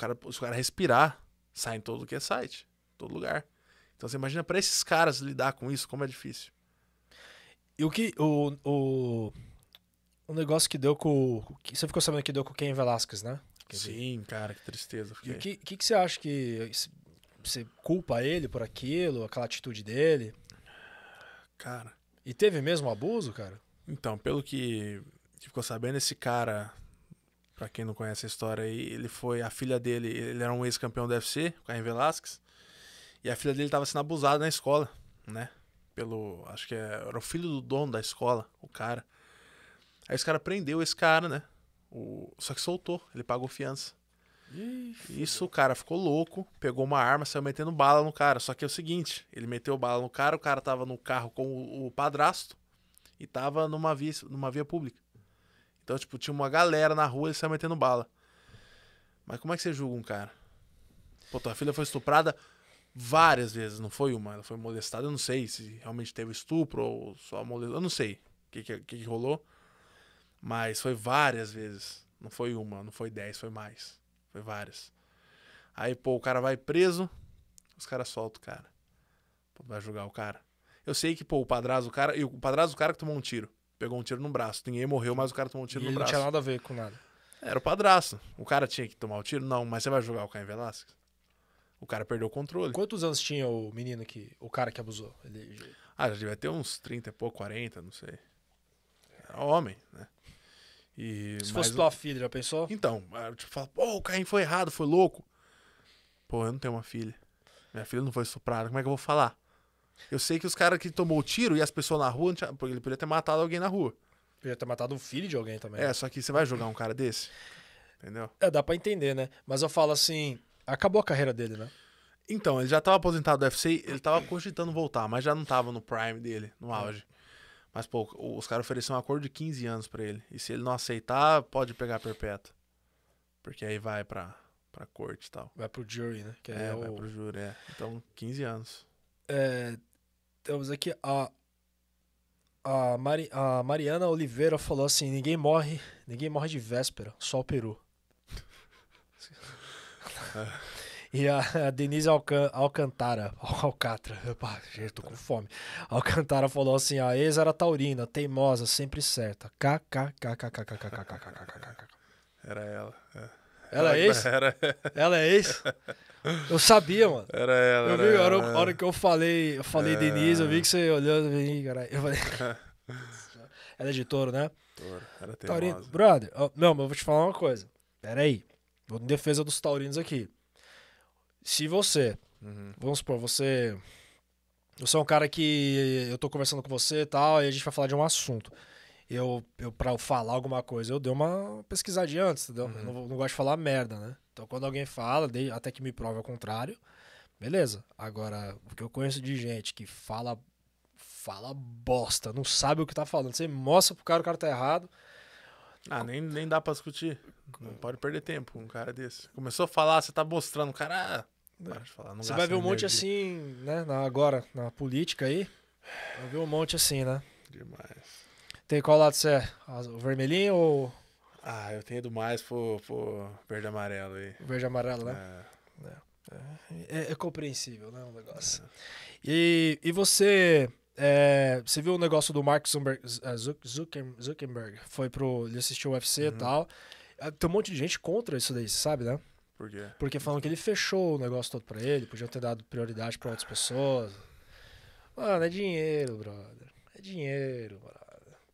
cara, se o cara respirar, sai em todo que é site, todo lugar. Então você imagina para esses caras lidar com isso, como é difícil. E o que. O, o, o negócio que deu com. Que você ficou sabendo que deu com o Ken Velasquez, né? Quer Sim, cara, que tristeza. E o que, que, que você acha que. Você culpa ele por aquilo, aquela atitude dele? Cara. E teve mesmo abuso, cara? Então, pelo que, que ficou sabendo, esse cara para quem não conhece a história aí, ele foi a filha dele, ele era um ex-campeão do UFC, o Caim Velasquez, e a filha dele estava sendo abusada na escola, né? Pelo, acho que é, era o filho do dono da escola, o cara. Aí esse cara prendeu esse cara, né? O, só que soltou, ele pagou fiança. Ixi. Isso, o cara ficou louco, pegou uma arma, saiu metendo bala no cara. Só que é o seguinte, ele meteu bala no cara, o cara tava no carro com o, o padrasto e tava numa via, numa via pública. Então, tipo, tinha uma galera na rua e saiu metendo bala. Mas como é que você julga um cara? Pô, tua filha foi estuprada várias vezes, não foi uma. Ela foi molestada, eu não sei se realmente teve estupro ou só molestada, eu não sei o que, que, que, rolou. Mas foi várias vezes. Não foi uma, não foi dez, foi mais. Foi várias. Aí, pô, o cara vai preso, os caras soltam o cara. Pô, vai julgar o cara. Eu sei que, pô, o padrasto do cara. E o padrasto do cara que tomou um tiro pegou um tiro no braço. Ninguém morreu, mas o cara tomou um tiro e no braço. Não tinha nada a ver com nada. Era o padrasto. O cara tinha que tomar o tiro? Não, mas você vai jogar o Caim Velasquez? O cara perdeu o controle. Quantos anos tinha o menino que. O cara que abusou? Ele... Ah, já devia ter uns 30 e pouco, 40, não sei. Era homem, né? E, Se fosse tua filha, já pensou? Então, tipo, falo, pô, o Caim foi errado, foi louco. Pô, eu não tenho uma filha. Minha filha não foi soprada. como é que eu vou falar? Eu sei que os caras que tomou o tiro e as pessoas na rua, porque ele podia ter matado alguém na rua. Podia ter matado um filho de alguém também. É, só que você vai jogar um cara desse? Entendeu? É, dá pra entender, né? Mas eu falo assim, acabou a carreira dele, né? Então, ele já tava aposentado do UFC, ele tava cogitando voltar, mas já não tava no prime dele, no é. auge. Mas, pô, os caras ofereceram um acordo de 15 anos para ele. E se ele não aceitar, pode pegar perpétua. Porque aí vai pra, pra corte e tal. Vai pro jury, né? Que é, é vai o... pro júri, é. Então, 15 anos. É, temos aqui a. A, Mari, a Mariana Oliveira falou assim: ninguém morre, ninguém morre de véspera, só o Peru. E a, Denise Alcan Alcantara, Alcatra, opa, gente, tô com fome. Alcantara falou assim: a ex era taurina, teimosa, sempre certa. KKKKKKKKKKKKK. Era ela. É. Ela é ex? Era... Ela é ex? Eu sabia, mano. Era ela. Eu vi, era hora, a hora é. que eu falei, eu falei é... Denise, eu vi que você olhando, e caralho. Eu falei. *laughs* ela é de touro, né? Touro, era Taurino. Brother, não, mas eu vou te falar uma coisa. Pera aí. Vou em defesa dos taurinos aqui. Se você, uhum. vamos supor, você. Você é um cara que eu tô conversando com você e tal, e a gente vai falar de um assunto eu, eu para falar alguma coisa, eu dei uma pesquisadinha antes, entendeu? Uhum. Eu não, não, gosto de falar merda, né? Então quando alguém fala, até que me prove ao contrário, beleza. Agora, o que eu conheço de gente que fala fala bosta, não sabe o que tá falando. Você mostra pro cara, o cara tá errado. Ah, nem, nem dá pra discutir. Não pode perder tempo um cara desse. Começou a falar, você tá mostrando, o cara. Ah, é. de falar, não você vai ver um energia. monte assim, né? Na, agora, na política aí. Vai ver um monte assim, né? Demais. Tem qual lado você é? O vermelhinho ou. Ah, eu tenho ido mais pro, pro verde amarelo aí. O verde amarelo, né? É. É, é, é, é compreensível, né? O um negócio. É. E, e você. É, você viu o negócio do Mark Zuckerberg, Zuckerberg foi pro. Ele assistiu o UFC e uhum. tal. Tem um monte de gente contra isso daí, você sabe, né? Por quê? Porque falam que ele fechou o negócio todo pra ele, podia ter dado prioridade pra outras pessoas. Mano, é dinheiro, brother. É dinheiro, brother.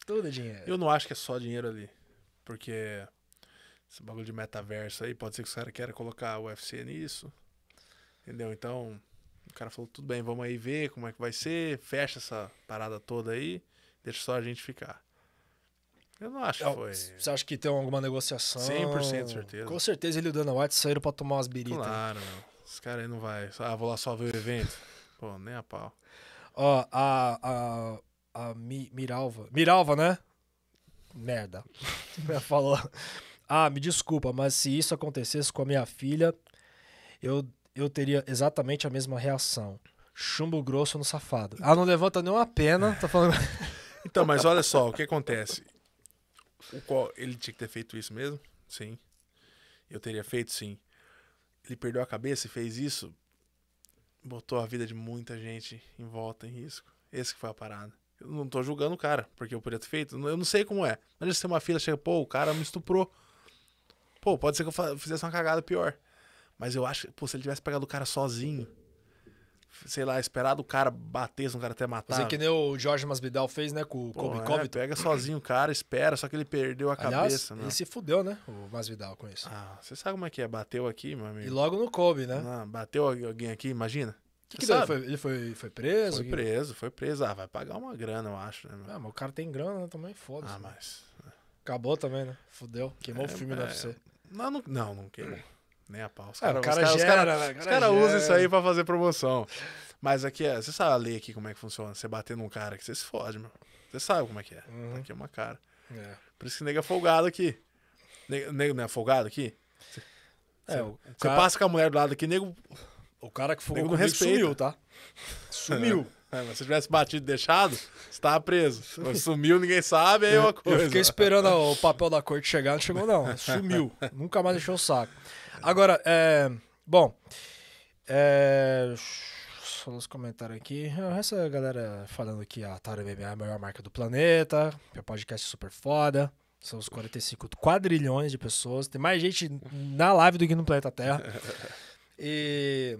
Tudo dinheiro. Eu não acho que é só dinheiro ali. Porque esse bagulho de metaverso aí, pode ser que os caras queiram colocar o UFC nisso. Entendeu? Então, o cara falou, tudo bem, vamos aí ver como é que vai ser, fecha essa parada toda aí, deixa só a gente ficar. Eu não acho que é, foi. Você acha que tem alguma negociação? 100% certeza. Com certeza ele e o Dana White saíram pra tomar umas biritas. Claro, meu. Esse cara aí não vai. Ah, vou lá só ver o evento. Pô, nem a pau. Ó, a, a a Mi, Miralva. Miralva, né? Merda. *laughs* falou: Ah, me desculpa, mas se isso acontecesse com a minha filha, eu, eu teria exatamente a mesma reação. Chumbo grosso no safado. Ah, não levanta nenhuma pena, tá falando. *laughs* então, mas olha só, o que acontece? O qual ele tinha que ter feito isso mesmo? Sim. Eu teria feito, sim. Ele perdeu a cabeça e fez isso. Botou a vida de muita gente em volta em risco. Esse que foi a parada. Eu não tô julgando o cara, porque eu podia ter feito. Eu não sei como é. Mas se tem uma fila chega, pô, o cara me estuprou. Pô, pode ser que eu fizesse uma cagada pior. Mas eu acho que, pô, se ele tivesse pegado o cara sozinho, sei lá, esperado o cara bater, se um cara até matar. Fazer que nem o Jorge Masvidal fez, né, com o Kobe é, Pega sozinho o cara, espera, só que ele perdeu a Aliás, cabeça. Né? Ele se fudeu, né, o Masvidal com isso. Ah, você sabe como é que é? Bateu aqui, meu amigo. E logo no Kobe, né? Ah, bateu alguém aqui, imagina que, que Ele, foi, ele foi, foi preso? Foi preso, foi preso. Ah, vai pagar uma grana, eu acho. Né, ah, mas o cara tem grana né, também, foda-se. Ah, né? mas. Acabou também, né? Fudeu. Queimou é, o filme é... da UFC. Não, não, não, não queimou. Nem a pau. Os caras é, cara, cara, cara, cara, né? cara usam isso aí pra fazer promoção. Mas aqui é. Você sabe a lei aqui como é que funciona. Você bater num cara que você se fode, meu. Você sabe como é que é. Uhum. aqui é uma cara. É. Por isso que nega é folgado aqui. nego nega não é folgado aqui? Você, é, você, você passa com a mulher do lado aqui, nego o cara que fugiu comigo respeita. sumiu, tá? Sumiu. É, é, mas se tivesse batido e deixado, estava preso. sumiu, ninguém sabe, aí é uma coisa. Eu fiquei esperando o papel da corte chegar, não chegou não. Sumiu. Nunca mais deixou o saco. Agora, é... Bom... É... Só nos comentários aqui. Essa galera falando que a Tara BBA é a melhor marca do planeta. o podcast é super foda. São os 45 quadrilhões de pessoas. Tem mais gente na live do que no planeta Terra. E.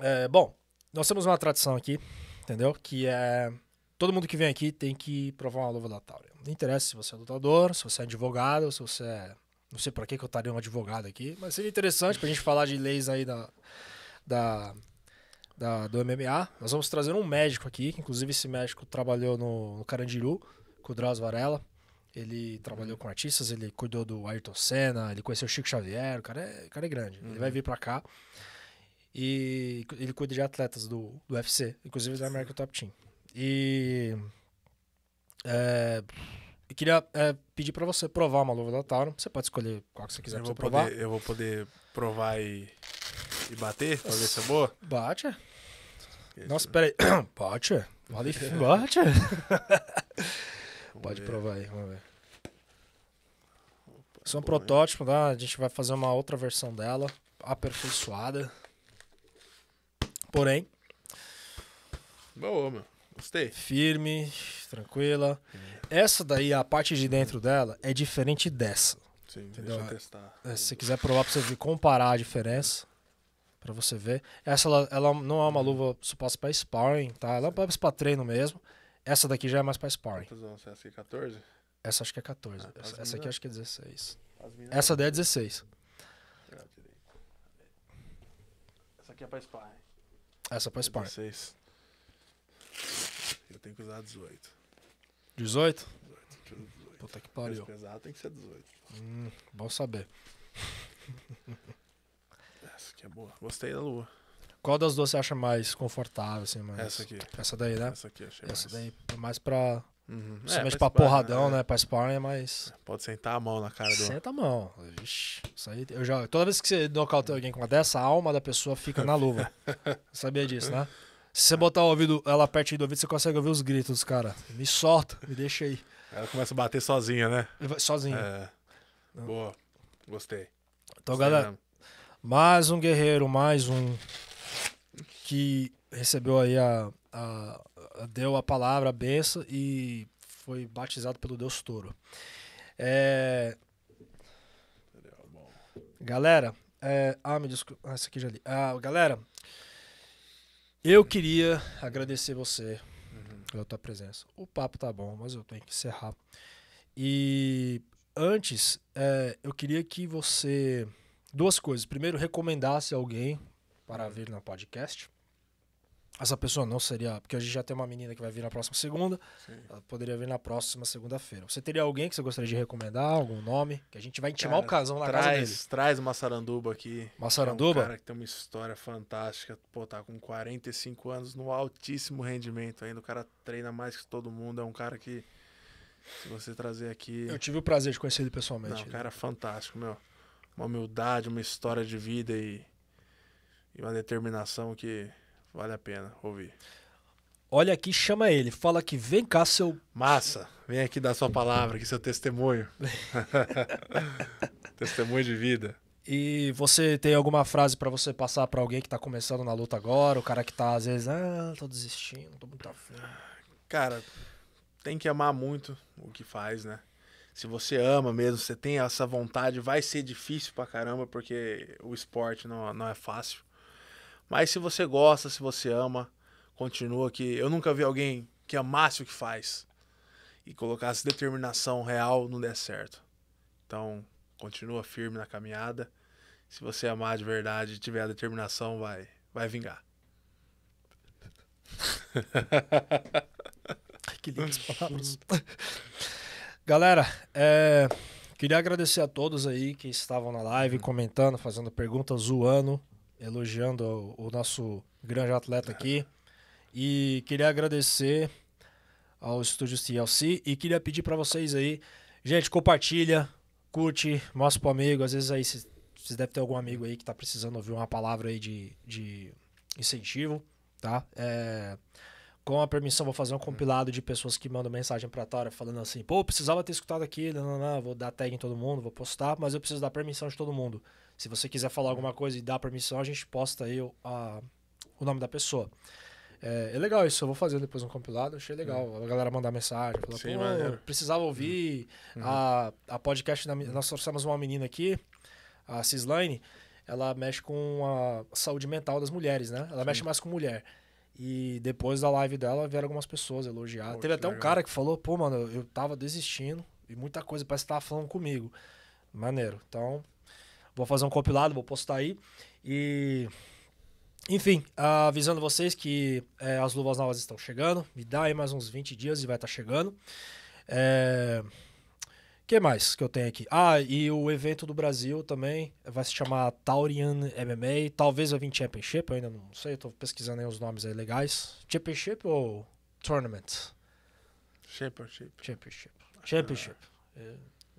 É, bom, nós temos uma tradição aqui, entendeu? Que é. Todo mundo que vem aqui tem que provar uma luva da Tauri. Não interessa se você é lutador, se você é advogado, se você é. Não sei pra que, que eu estaria um advogado aqui, mas seria interessante pra gente falar de leis aí da, da, da, do MMA. Nós vamos trazer um médico aqui, que inclusive esse médico trabalhou no, no Carandiru, com o Drauzio Varela. Ele trabalhou uhum. com artistas, ele cuidou do Ayrton Senna, ele conheceu o Chico Xavier, o cara é, o cara é grande. Uhum. Ele vai uhum. vir para cá. E ele cuida de atletas do, do UFC, inclusive da American Top Team. E. É, eu queria é, pedir para você provar uma luva da Tauro. Você pode escolher qual que você quiser eu vou provar. Poder, eu vou poder provar e, e bater pra ver se é boa? Bate. É. Nossa, peraí. *coughs* Bate. Vale, é. *laughs* bate. É. *laughs* Vamos Pode ver. provar aí, vamos ver. Isso é um protótipo, tá? A gente vai fazer uma outra versão dela, aperfeiçoada. Porém. Boa, meu. Gostei. Firme, tranquila. Sim. Uhum. Essa daí, a parte de dentro dela, é diferente dessa. Sim, entendeu? deixa eu testar. É, se você quiser provar pra você ver, comparar a diferença. Pra você ver. Essa ela, ela não é uma uhum. luva suposta pra sparring, tá? Ela é pra, pra treino mesmo. Essa daqui já é mais pra sparring. Quantos anos? Essa aqui é 14? Essa acho que é 14. Ah, essa, essa aqui acho que é 16. Essa daí é 16. Essa aqui é pra sparring. Essa é pra é sparring. 16. Eu tenho que usar 18. 18? 18. Puta que pariu. pesado tem que ser 18. Hum, bom saber. essa aqui é boa. Gostei da lua. Qual das duas você acha mais confortável, assim, Essa aqui. Essa daí, né? Essa aqui, achei Essa mais. daí é mais pra... Uhum. Principalmente é, pra, pra porradão, é. né? Pra sparring, é mas... É, pode sentar a mão na cara do... Senta a mão. Vixe, isso aí... Eu já... Toda vez que você nocaute alguém com uma dessa, a alma da pessoa fica na luva. *laughs* Sabia disso, né? Se você botar o ouvido, ela pertinho do ouvido, você consegue ouvir os gritos dos caras. Me solta, me deixa aí. Ela começa a bater sozinha, né? Sozinha. É. Boa. Gostei. Então, Gostei galera, mesmo. mais um guerreiro, mais um que recebeu aí a, a, a deu a palavra, a benção e foi batizado pelo Deus Touro. É... Galera, é... ah, me desculpa, ah, essa aqui já li. Ah, galera, eu queria agradecer você uhum. pela tua presença. O papo tá bom, mas eu tenho que encerrar. E antes, é, eu queria que você duas coisas. Primeiro, recomendasse alguém para vir no podcast. Essa pessoa não seria. Porque a gente já tem uma menina que vai vir na próxima segunda. Sim. Ela poderia vir na próxima segunda-feira. Você teria alguém que você gostaria de recomendar? Algum nome? Que a gente vai intimar cara, o casão na traz, casa dele. Traz o Massaranduba aqui. Massaranduba? É um cara que tem uma história fantástica. Pô, tá com 45 anos, no altíssimo rendimento ainda. O cara treina mais que todo mundo. É um cara que. Se você trazer aqui. Eu tive o prazer de conhecer ele pessoalmente. Né? É um cara fantástico, meu. Uma humildade, uma história de vida e e uma determinação que vale a pena ouvir. Olha aqui, chama ele, fala que vem cá, seu. Massa, vem aqui dar sua palavra, aqui seu testemunho. *laughs* testemunho de vida. E você tem alguma frase para você passar para alguém que tá começando na luta agora, o cara que tá às vezes, ah, tô desistindo, tô muito afim. Cara, tem que amar muito o que faz, né? Se você ama mesmo, você tem essa vontade, vai ser difícil pra caramba, porque o esporte não, não é fácil. Mas se você gosta, se você ama, continua que eu nunca vi alguém que amasse o que faz e colocasse determinação real não der certo. Então, continua firme na caminhada. Se você amar de verdade, tiver a determinação, vai, vai vingar. *laughs* que lindas palavras. Galera, é, queria agradecer a todos aí que estavam na live, uhum. comentando, fazendo perguntas, zoando elogiando o, nosso grande atleta aqui. E queria agradecer ao Estúdio CLC e queria pedir para vocês aí, gente, compartilha, curte, mostra pro amigo. Às vezes aí vocês devem ter algum amigo aí que tá precisando ouvir uma palavra aí de, de incentivo, tá? É, com a permissão, vou fazer um compilado de pessoas que mandam mensagem pra Tora falando assim, pô, precisava ter escutado aqui, não, não, não, vou dar tag em todo mundo, vou postar, mas eu preciso da permissão de todo mundo. Se você quiser falar alguma coisa e dar permissão, a gente posta aí a, o nome da pessoa. É, é, legal isso, eu vou fazer depois um compilado, achei legal. Uhum. A galera mandar mensagem, falar, Sim, pô, precisava ouvir uhum. a, a podcast, da, nós trouxemos uma menina aqui, a Cislaine, ela mexe com a saúde mental das mulheres, né? Ela Sim. mexe mais com mulher. E depois da live dela vieram algumas pessoas elogiar. Teve até legal. um cara que falou, pô, mano, eu tava desistindo e muita coisa parece que tava falando comigo. Maneiro. Então, Vou fazer um compilado, vou postar aí. E. Enfim, avisando vocês que é, as luvas novas estão chegando. Me dá aí mais uns 20 dias e vai estar tá chegando. É. O que mais que eu tenho aqui? Ah, e o evento do Brasil também vai se chamar Taurian MMA. Talvez eu vim Championship, eu ainda não sei, eu tô pesquisando aí os nomes aí legais. Championship ou Tournament? Championship. Championship. Championship. Ah. É.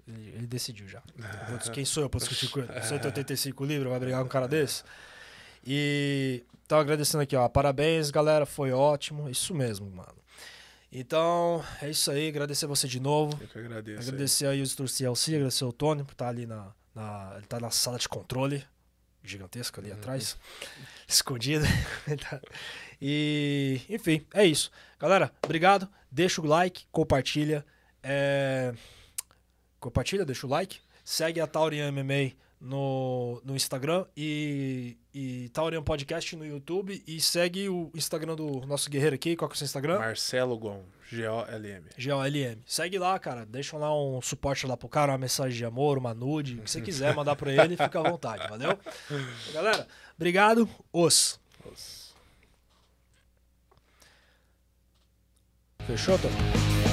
Ele decidiu já. É. Quem sou eu para discutir com ele? 185 é. livros, vai brigar com um cara desse? E então agradecendo aqui, ó. Parabéns, galera. Foi ótimo. Isso mesmo, mano. Então, é isso aí. Agradecer você de novo. Eu que agradeço. Agradecer aí, aí o Sturciel agradecer o Tony por estar tá ali na, na. Ele tá na sala de controle gigantesca ali uhum. atrás, *laughs* escondida. *laughs* e, enfim, é isso. Galera, obrigado. Deixa o like, compartilha. É compartilha, deixa o like. Segue a Taurian MMA no, no Instagram e, e Taurian Podcast no YouTube. E segue o Instagram do nosso guerreiro aqui. Qual que é o seu Instagram? Marcelo Gon, G-O-L-M. G-O-L-M. Segue lá, cara. Deixa lá um suporte lá pro cara, uma mensagem de amor, uma nude, o que você quiser mandar pra ele, *laughs* fica à vontade, valeu? Galera, obrigado. Os. Os. Fechou, Tony?